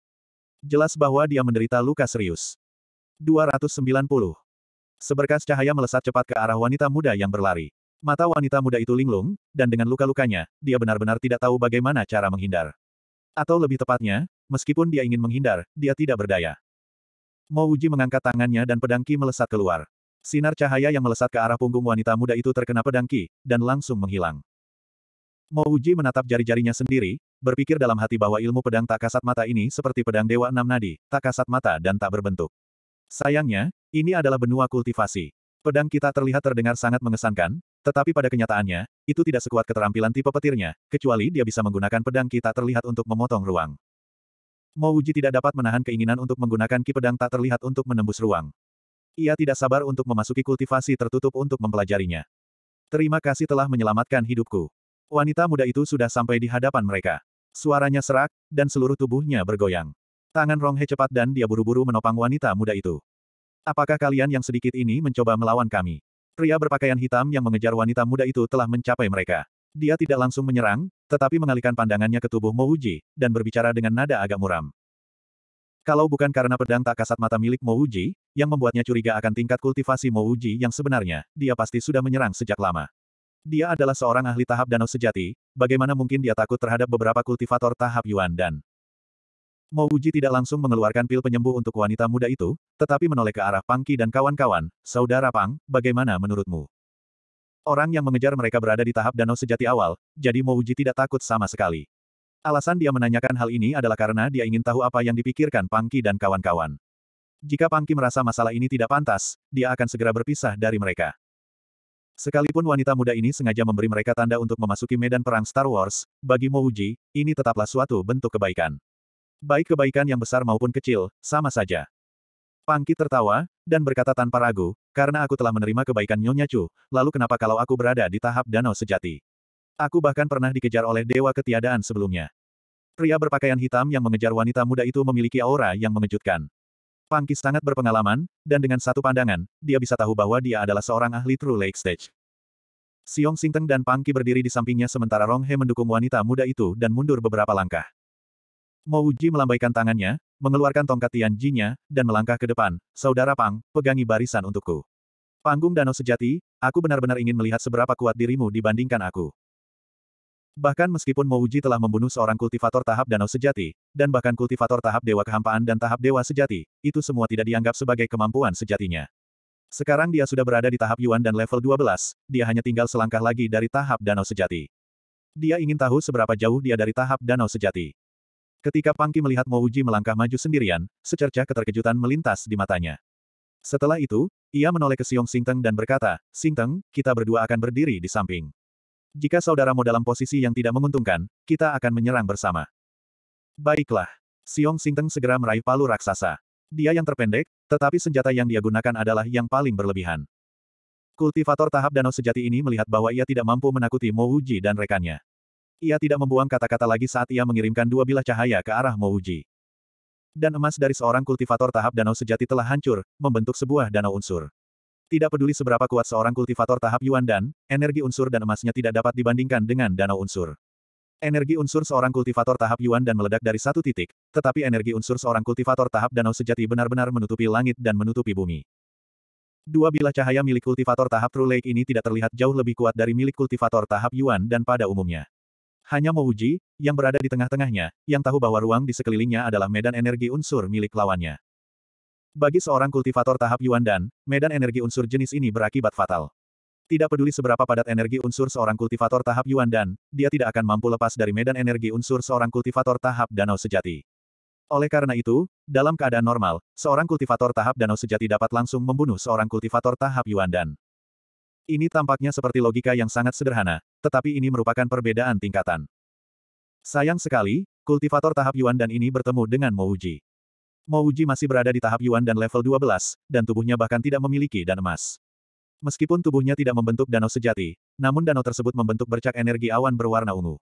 Jelas bahwa dia menderita luka serius. 290. Seberkas cahaya melesat cepat ke arah wanita muda yang berlari. Mata wanita muda itu linglung, dan dengan luka-lukanya, dia benar-benar tidak tahu bagaimana cara menghindar. Atau lebih tepatnya, meskipun dia ingin menghindar, dia tidak berdaya. Mo Uji mengangkat tangannya dan pedangki melesat keluar. Sinar cahaya yang melesat ke arah punggung wanita muda itu terkena pedang Ki dan langsung menghilang. Mo Uji menatap jari-jarinya sendiri, berpikir dalam hati bahwa ilmu pedang tak kasat mata ini seperti pedang Dewa Enam Nadi, tak kasat mata dan tak berbentuk. Sayangnya, ini adalah benua kultivasi. Pedang kita terlihat terdengar sangat mengesankan, tetapi pada kenyataannya, itu tidak sekuat keterampilan tipe petirnya, kecuali dia bisa menggunakan pedang kita terlihat untuk memotong ruang. Mo Uji tidak dapat menahan keinginan untuk menggunakan ki pedang tak terlihat untuk menembus ruang. Ia tidak sabar untuk memasuki kultivasi tertutup untuk mempelajarinya. Terima kasih telah menyelamatkan hidupku. Wanita muda itu sudah sampai di hadapan mereka. Suaranya serak, dan seluruh tubuhnya bergoyang. Tangan Ronghe cepat dan dia buru-buru menopang wanita muda itu. Apakah kalian yang sedikit ini mencoba melawan kami? Pria berpakaian hitam yang mengejar wanita muda itu telah mencapai mereka. Dia tidak langsung menyerang, tetapi mengalihkan pandangannya ke tubuh Mouji, dan berbicara dengan nada agak muram. Kalau bukan karena pedang tak kasat mata milik Mouji, yang membuatnya curiga akan tingkat kultivasi Mouji yang sebenarnya, dia pasti sudah menyerang sejak lama. Dia adalah seorang ahli tahap danau sejati, bagaimana mungkin dia takut terhadap beberapa kultivator tahap Yuan dan Mouji tidak langsung mengeluarkan pil penyembuh untuk wanita muda itu, tetapi menoleh ke arah Pangki dan kawan-kawan, Saudara Pang, bagaimana menurutmu? Orang yang mengejar mereka berada di tahap danau sejati awal, jadi Mouji tidak takut sama sekali. Alasan dia menanyakan hal ini adalah karena dia ingin tahu apa yang dipikirkan Pangki dan kawan-kawan. Jika Pangki merasa masalah ini tidak pantas, dia akan segera berpisah dari mereka. Sekalipun wanita muda ini sengaja memberi mereka tanda untuk memasuki medan perang Star Wars, bagi Mouji, ini tetaplah suatu bentuk kebaikan. Baik kebaikan yang besar maupun kecil, sama saja. Pangki tertawa, dan berkata tanpa ragu, karena aku telah menerima kebaikan Nyonya Chu, lalu kenapa kalau aku berada di tahap danau sejati? Aku bahkan pernah dikejar oleh dewa ketiadaan sebelumnya. Pria berpakaian hitam yang mengejar wanita muda itu memiliki aura yang mengejutkan. Pangkis sangat berpengalaman, dan dengan satu pandangan, dia bisa tahu bahwa dia adalah seorang ahli True Lake Stage. Siong Singteng dan Pangki berdiri di sampingnya sementara Rong He mendukung wanita muda itu dan mundur beberapa langkah. Mo Uji melambaikan tangannya, mengeluarkan tongkat Tian nya dan melangkah ke depan, Saudara Pang, pegangi barisan untukku. Panggung danau sejati, aku benar-benar ingin melihat seberapa kuat dirimu dibandingkan aku. Bahkan meskipun Mouji telah membunuh seorang kultivator tahap danau sejati, dan bahkan kultivator tahap dewa kehampaan dan tahap dewa sejati, itu semua tidak dianggap sebagai kemampuan sejatinya. Sekarang dia sudah berada di tahap Yuan dan level 12, dia hanya tinggal selangkah lagi dari tahap danau sejati. Dia ingin tahu seberapa jauh dia dari tahap danau sejati. Ketika Pangki melihat Mouji melangkah maju sendirian, secercah keterkejutan melintas di matanya. Setelah itu, ia menoleh ke Siong Singteng dan berkata, Singteng, kita berdua akan berdiri di samping. Jika saudaramu dalam posisi yang tidak menguntungkan, kita akan menyerang bersama. Baiklah. Siong Singteng segera meraih palu raksasa. Dia yang terpendek, tetapi senjata yang dia gunakan adalah yang paling berlebihan. Kultivator tahap danau sejati ini melihat bahwa ia tidak mampu menakuti Mo Uji dan rekannya. Ia tidak membuang kata-kata lagi saat ia mengirimkan dua bilah cahaya ke arah Mo Uji. Dan emas dari seorang kultivator tahap danau sejati telah hancur, membentuk sebuah danau unsur. Tidak peduli seberapa kuat seorang kultivator tahap Yuan dan, energi unsur dan emasnya tidak dapat dibandingkan dengan danau unsur. Energi unsur seorang kultivator tahap Yuan dan meledak dari satu titik, tetapi energi unsur seorang kultivator tahap danau sejati benar-benar menutupi langit dan menutupi bumi. Dua bilah cahaya milik kultivator tahap True Lake ini tidak terlihat jauh lebih kuat dari milik kultivator tahap Yuan dan pada umumnya. Hanya Mouji, yang berada di tengah-tengahnya, yang tahu bahwa ruang di sekelilingnya adalah medan energi unsur milik lawannya. Bagi seorang kultivator tahap Yuan Dan, medan energi unsur jenis ini berakibat fatal. Tidak peduli seberapa padat energi unsur seorang kultivator tahap Yuan Dan, dia tidak akan mampu lepas dari medan energi unsur seorang kultivator tahap danau sejati. Oleh karena itu, dalam keadaan normal, seorang kultivator tahap danau sejati dapat langsung membunuh seorang kultivator tahap Yuan Dan. Ini tampaknya seperti logika yang sangat sederhana, tetapi ini merupakan perbedaan tingkatan. Sayang sekali, kultivator tahap Yuan Dan ini bertemu dengan Mouji. Mo Uji masih berada di tahap Yuan dan level 12, dan tubuhnya bahkan tidak memiliki dan emas. Meskipun tubuhnya tidak membentuk danau sejati, namun danau tersebut membentuk bercak energi awan berwarna ungu.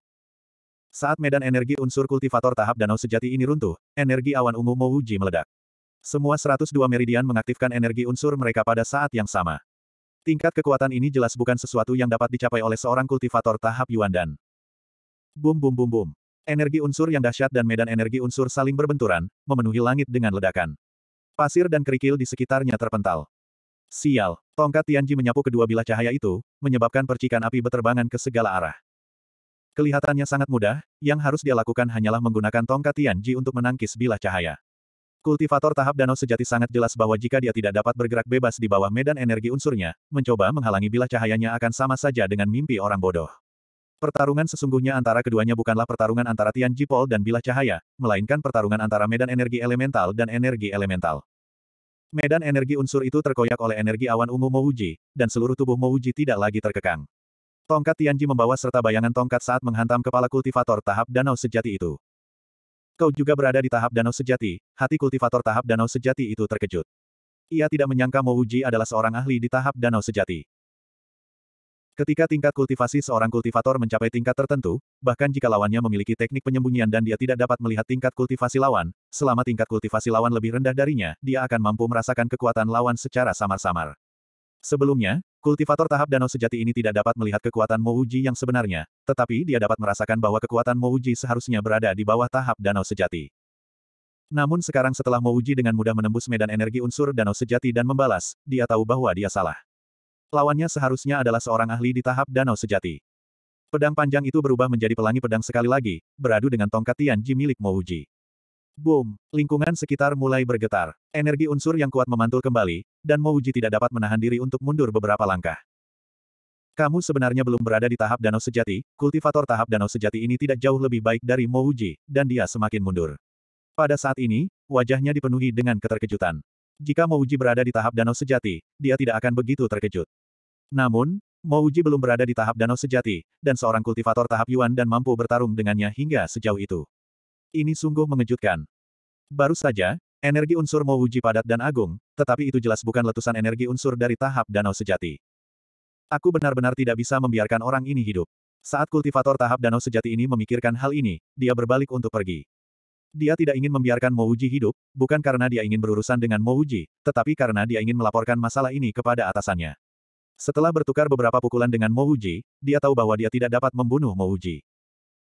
Saat medan energi unsur kultivator tahap danau sejati ini runtuh, energi awan ungu Mo Uji meledak. Semua 102 meridian mengaktifkan energi unsur mereka pada saat yang sama. Tingkat kekuatan ini jelas bukan sesuatu yang dapat dicapai oleh seorang kultivator tahap Yuan dan. Bum bum bum bum. Energi unsur yang dahsyat dan medan energi unsur saling berbenturan, memenuhi langit dengan ledakan. Pasir dan kerikil di sekitarnya terpental. Sial, tongkat Tianji menyapu kedua bilah cahaya itu, menyebabkan percikan api beterbangan ke segala arah. Kelihatannya sangat mudah, yang harus dia lakukan hanyalah menggunakan tongkat Tianji untuk menangkis bilah cahaya. Kultivator tahap danau sejati sangat jelas bahwa jika dia tidak dapat bergerak bebas di bawah medan energi unsurnya, mencoba menghalangi bilah cahayanya akan sama saja dengan mimpi orang bodoh. Pertarungan sesungguhnya antara keduanya bukanlah pertarungan antara Tian Jipol dan bilah cahaya, melainkan pertarungan antara medan energi elemental dan energi elemental. Medan energi unsur itu terkoyak oleh energi awan ungu Mouji, dan seluruh tubuh Mouji tidak lagi terkekang. Tongkat Tianji membawa serta bayangan tongkat saat menghantam kepala kultivator tahap danau sejati itu. Kau juga berada di tahap danau sejati, hati kultivator tahap danau sejati itu terkejut. Ia tidak menyangka Mouji adalah seorang ahli di tahap danau sejati. Ketika tingkat kultivasi seorang kultivator mencapai tingkat tertentu, bahkan jika lawannya memiliki teknik penyembunyian dan dia tidak dapat melihat tingkat kultivasi lawan, selama tingkat kultivasi lawan lebih rendah darinya, dia akan mampu merasakan kekuatan lawan secara samar-samar. Sebelumnya, kultivator tahap danau sejati ini tidak dapat melihat kekuatan Mouji yang sebenarnya, tetapi dia dapat merasakan bahwa kekuatan Mouji seharusnya berada di bawah tahap danau sejati. Namun sekarang setelah Mouji dengan mudah menembus medan energi unsur danau sejati dan membalas, dia tahu bahwa dia salah. Lawannya seharusnya adalah seorang ahli di tahap danau sejati. Pedang panjang itu berubah menjadi pelangi pedang sekali lagi, beradu dengan tongkat Tianji milik Mouji. Boom! Lingkungan sekitar mulai bergetar. Energi unsur yang kuat memantul kembali, dan Mouji tidak dapat menahan diri untuk mundur beberapa langkah. Kamu sebenarnya belum berada di tahap danau sejati, kultivator tahap danau sejati ini tidak jauh lebih baik dari Mouji, dan dia semakin mundur. Pada saat ini, wajahnya dipenuhi dengan keterkejutan. Jika Mouji berada di tahap danau sejati, dia tidak akan begitu terkejut. Namun, Mouji belum berada di tahap danau sejati, dan seorang kultivator tahap Yuan dan mampu bertarung dengannya hingga sejauh itu. Ini sungguh mengejutkan. Baru saja, energi unsur Mouji padat dan agung, tetapi itu jelas bukan letusan energi unsur dari tahap danau sejati. Aku benar-benar tidak bisa membiarkan orang ini hidup. Saat kultivator tahap danau sejati ini memikirkan hal ini, dia berbalik untuk pergi. Dia tidak ingin membiarkan Mouji hidup, bukan karena dia ingin berurusan dengan Mouji, tetapi karena dia ingin melaporkan masalah ini kepada atasannya. Setelah bertukar beberapa pukulan dengan Mo Uji, dia tahu bahwa dia tidak dapat membunuh Mo Uji.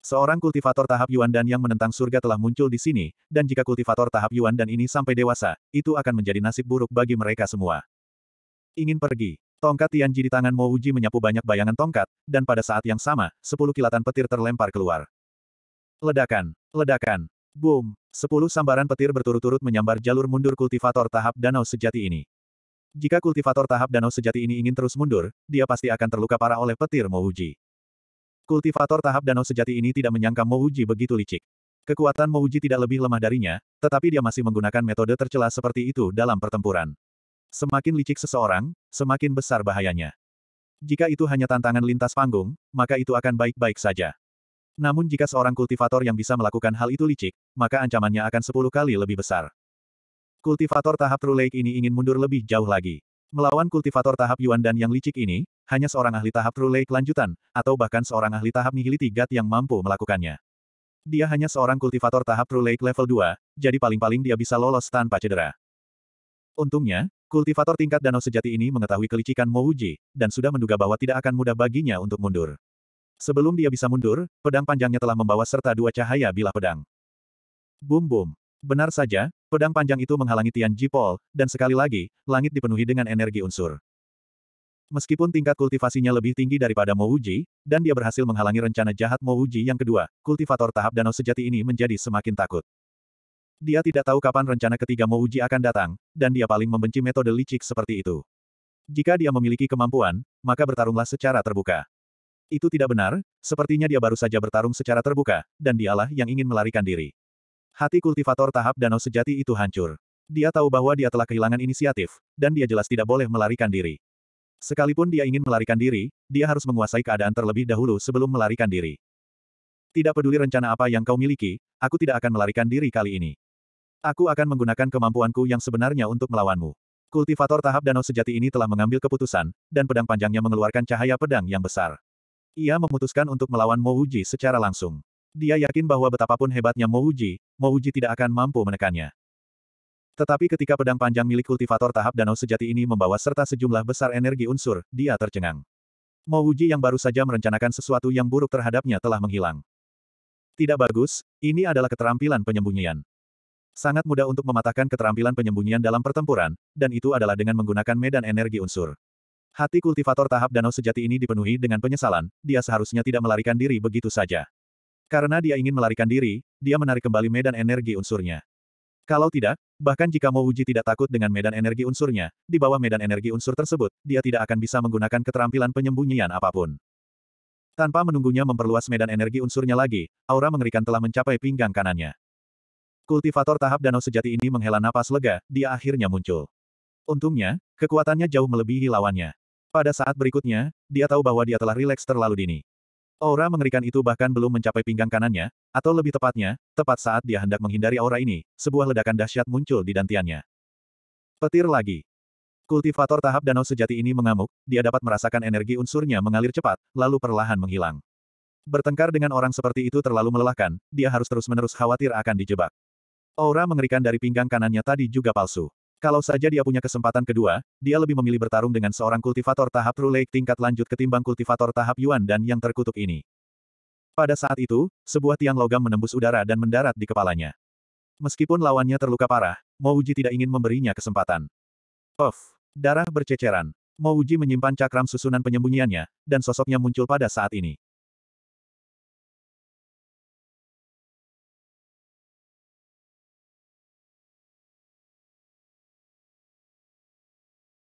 Seorang kultivator tahap Yuan dan yang menentang surga telah muncul di sini, dan jika kultivator tahap Yuan dan ini sampai dewasa, itu akan menjadi nasib buruk bagi mereka semua. Ingin pergi. Tongkat Tianji di tangan Uji menyapu banyak bayangan tongkat, dan pada saat yang sama, sepuluh kilatan petir terlempar keluar. Ledakan. Ledakan. Boom. Sepuluh sambaran petir berturut-turut menyambar jalur mundur kultivator tahap danau sejati ini. Jika kultivator tahap danau sejati ini ingin terus mundur, dia pasti akan terluka parah oleh petir Mouji. Kultivator tahap danau sejati ini tidak menyangka Mouji begitu licik. Kekuatan Mouji tidak lebih lemah darinya, tetapi dia masih menggunakan metode tercela seperti itu dalam pertempuran. Semakin licik seseorang, semakin besar bahayanya. Jika itu hanya tantangan lintas panggung, maka itu akan baik-baik saja. Namun jika seorang kultivator yang bisa melakukan hal itu licik, maka ancamannya akan 10 kali lebih besar. Kultivator tahap True Lake ini ingin mundur lebih jauh lagi. Melawan kultivator tahap Yuan dan yang licik ini, hanya seorang ahli tahap True Lake lanjutan, atau bahkan seorang ahli tahap nihiliti God yang mampu melakukannya. Dia hanya seorang kultivator tahap True Lake level 2, jadi paling-paling dia bisa lolos tanpa cedera. Untungnya, kultivator tingkat danau sejati ini mengetahui kelicikan Mouji, dan sudah menduga bahwa tidak akan mudah baginya untuk mundur. Sebelum dia bisa mundur, pedang panjangnya telah membawa serta dua cahaya bilah pedang. Bum bum. Benar saja, Pedang panjang itu menghalangi Tian Jipol, dan sekali lagi, langit dipenuhi dengan energi unsur. Meskipun tingkat kultivasinya lebih tinggi daripada Mo Uji, dan dia berhasil menghalangi rencana jahat Mo Uji yang kedua, kultivator tahap danau sejati ini menjadi semakin takut. Dia tidak tahu kapan rencana ketiga Mo Uji akan datang, dan dia paling membenci metode licik seperti itu. Jika dia memiliki kemampuan, maka bertarunglah secara terbuka. Itu tidak benar, sepertinya dia baru saja bertarung secara terbuka, dan dialah yang ingin melarikan diri. Hati kultivator tahap danau sejati itu hancur. Dia tahu bahwa dia telah kehilangan inisiatif, dan dia jelas tidak boleh melarikan diri. Sekalipun dia ingin melarikan diri, dia harus menguasai keadaan terlebih dahulu sebelum melarikan diri. Tidak peduli rencana apa yang kau miliki, aku tidak akan melarikan diri kali ini. Aku akan menggunakan kemampuanku yang sebenarnya untuk melawanmu. Kultivator tahap danau sejati ini telah mengambil keputusan, dan pedang panjangnya mengeluarkan cahaya pedang yang besar. Ia memutuskan untuk melawan Mo secara langsung. Dia yakin bahwa betapapun hebatnya Mouji, Mouji tidak akan mampu menekannya. Tetapi ketika pedang panjang milik kultivator tahap danau sejati ini membawa serta sejumlah besar energi unsur, dia tercengang. Mouji yang baru saja merencanakan sesuatu yang buruk terhadapnya telah menghilang. Tidak bagus, ini adalah keterampilan penyembunyian. Sangat mudah untuk mematahkan keterampilan penyembunyian dalam pertempuran, dan itu adalah dengan menggunakan medan energi unsur. Hati kultivator tahap danau sejati ini dipenuhi dengan penyesalan, dia seharusnya tidak melarikan diri begitu saja. Karena dia ingin melarikan diri, dia menarik kembali medan energi unsurnya. Kalau tidak, bahkan jika Mo Mouji tidak takut dengan medan energi unsurnya, di bawah medan energi unsur tersebut, dia tidak akan bisa menggunakan keterampilan penyembunyian apapun. Tanpa menunggunya memperluas medan energi unsurnya lagi, aura mengerikan telah mencapai pinggang kanannya. Kultivator tahap danau sejati ini menghela napas lega, dia akhirnya muncul. Untungnya, kekuatannya jauh melebihi lawannya. Pada saat berikutnya, dia tahu bahwa dia telah rileks terlalu dini. Aura mengerikan itu bahkan belum mencapai pinggang kanannya, atau lebih tepatnya, tepat saat dia hendak menghindari aura ini, sebuah ledakan dahsyat muncul di dantiannya. Petir lagi. Kultivator tahap danau sejati ini mengamuk, dia dapat merasakan energi unsurnya mengalir cepat, lalu perlahan menghilang. Bertengkar dengan orang seperti itu terlalu melelahkan, dia harus terus-menerus khawatir akan dijebak. Aura mengerikan dari pinggang kanannya tadi juga palsu. Kalau saja dia punya kesempatan kedua, dia lebih memilih bertarung dengan seorang kultivator tahap True tingkat lanjut ketimbang kultivator tahap Yuan dan yang terkutuk ini. Pada saat itu, sebuah tiang logam menembus udara dan mendarat di kepalanya. Meskipun lawannya terluka parah, Mouji tidak ingin memberinya kesempatan. Of, Darah berceceran. Mouji menyimpan cakram susunan penyembunyiannya, dan sosoknya muncul pada saat ini.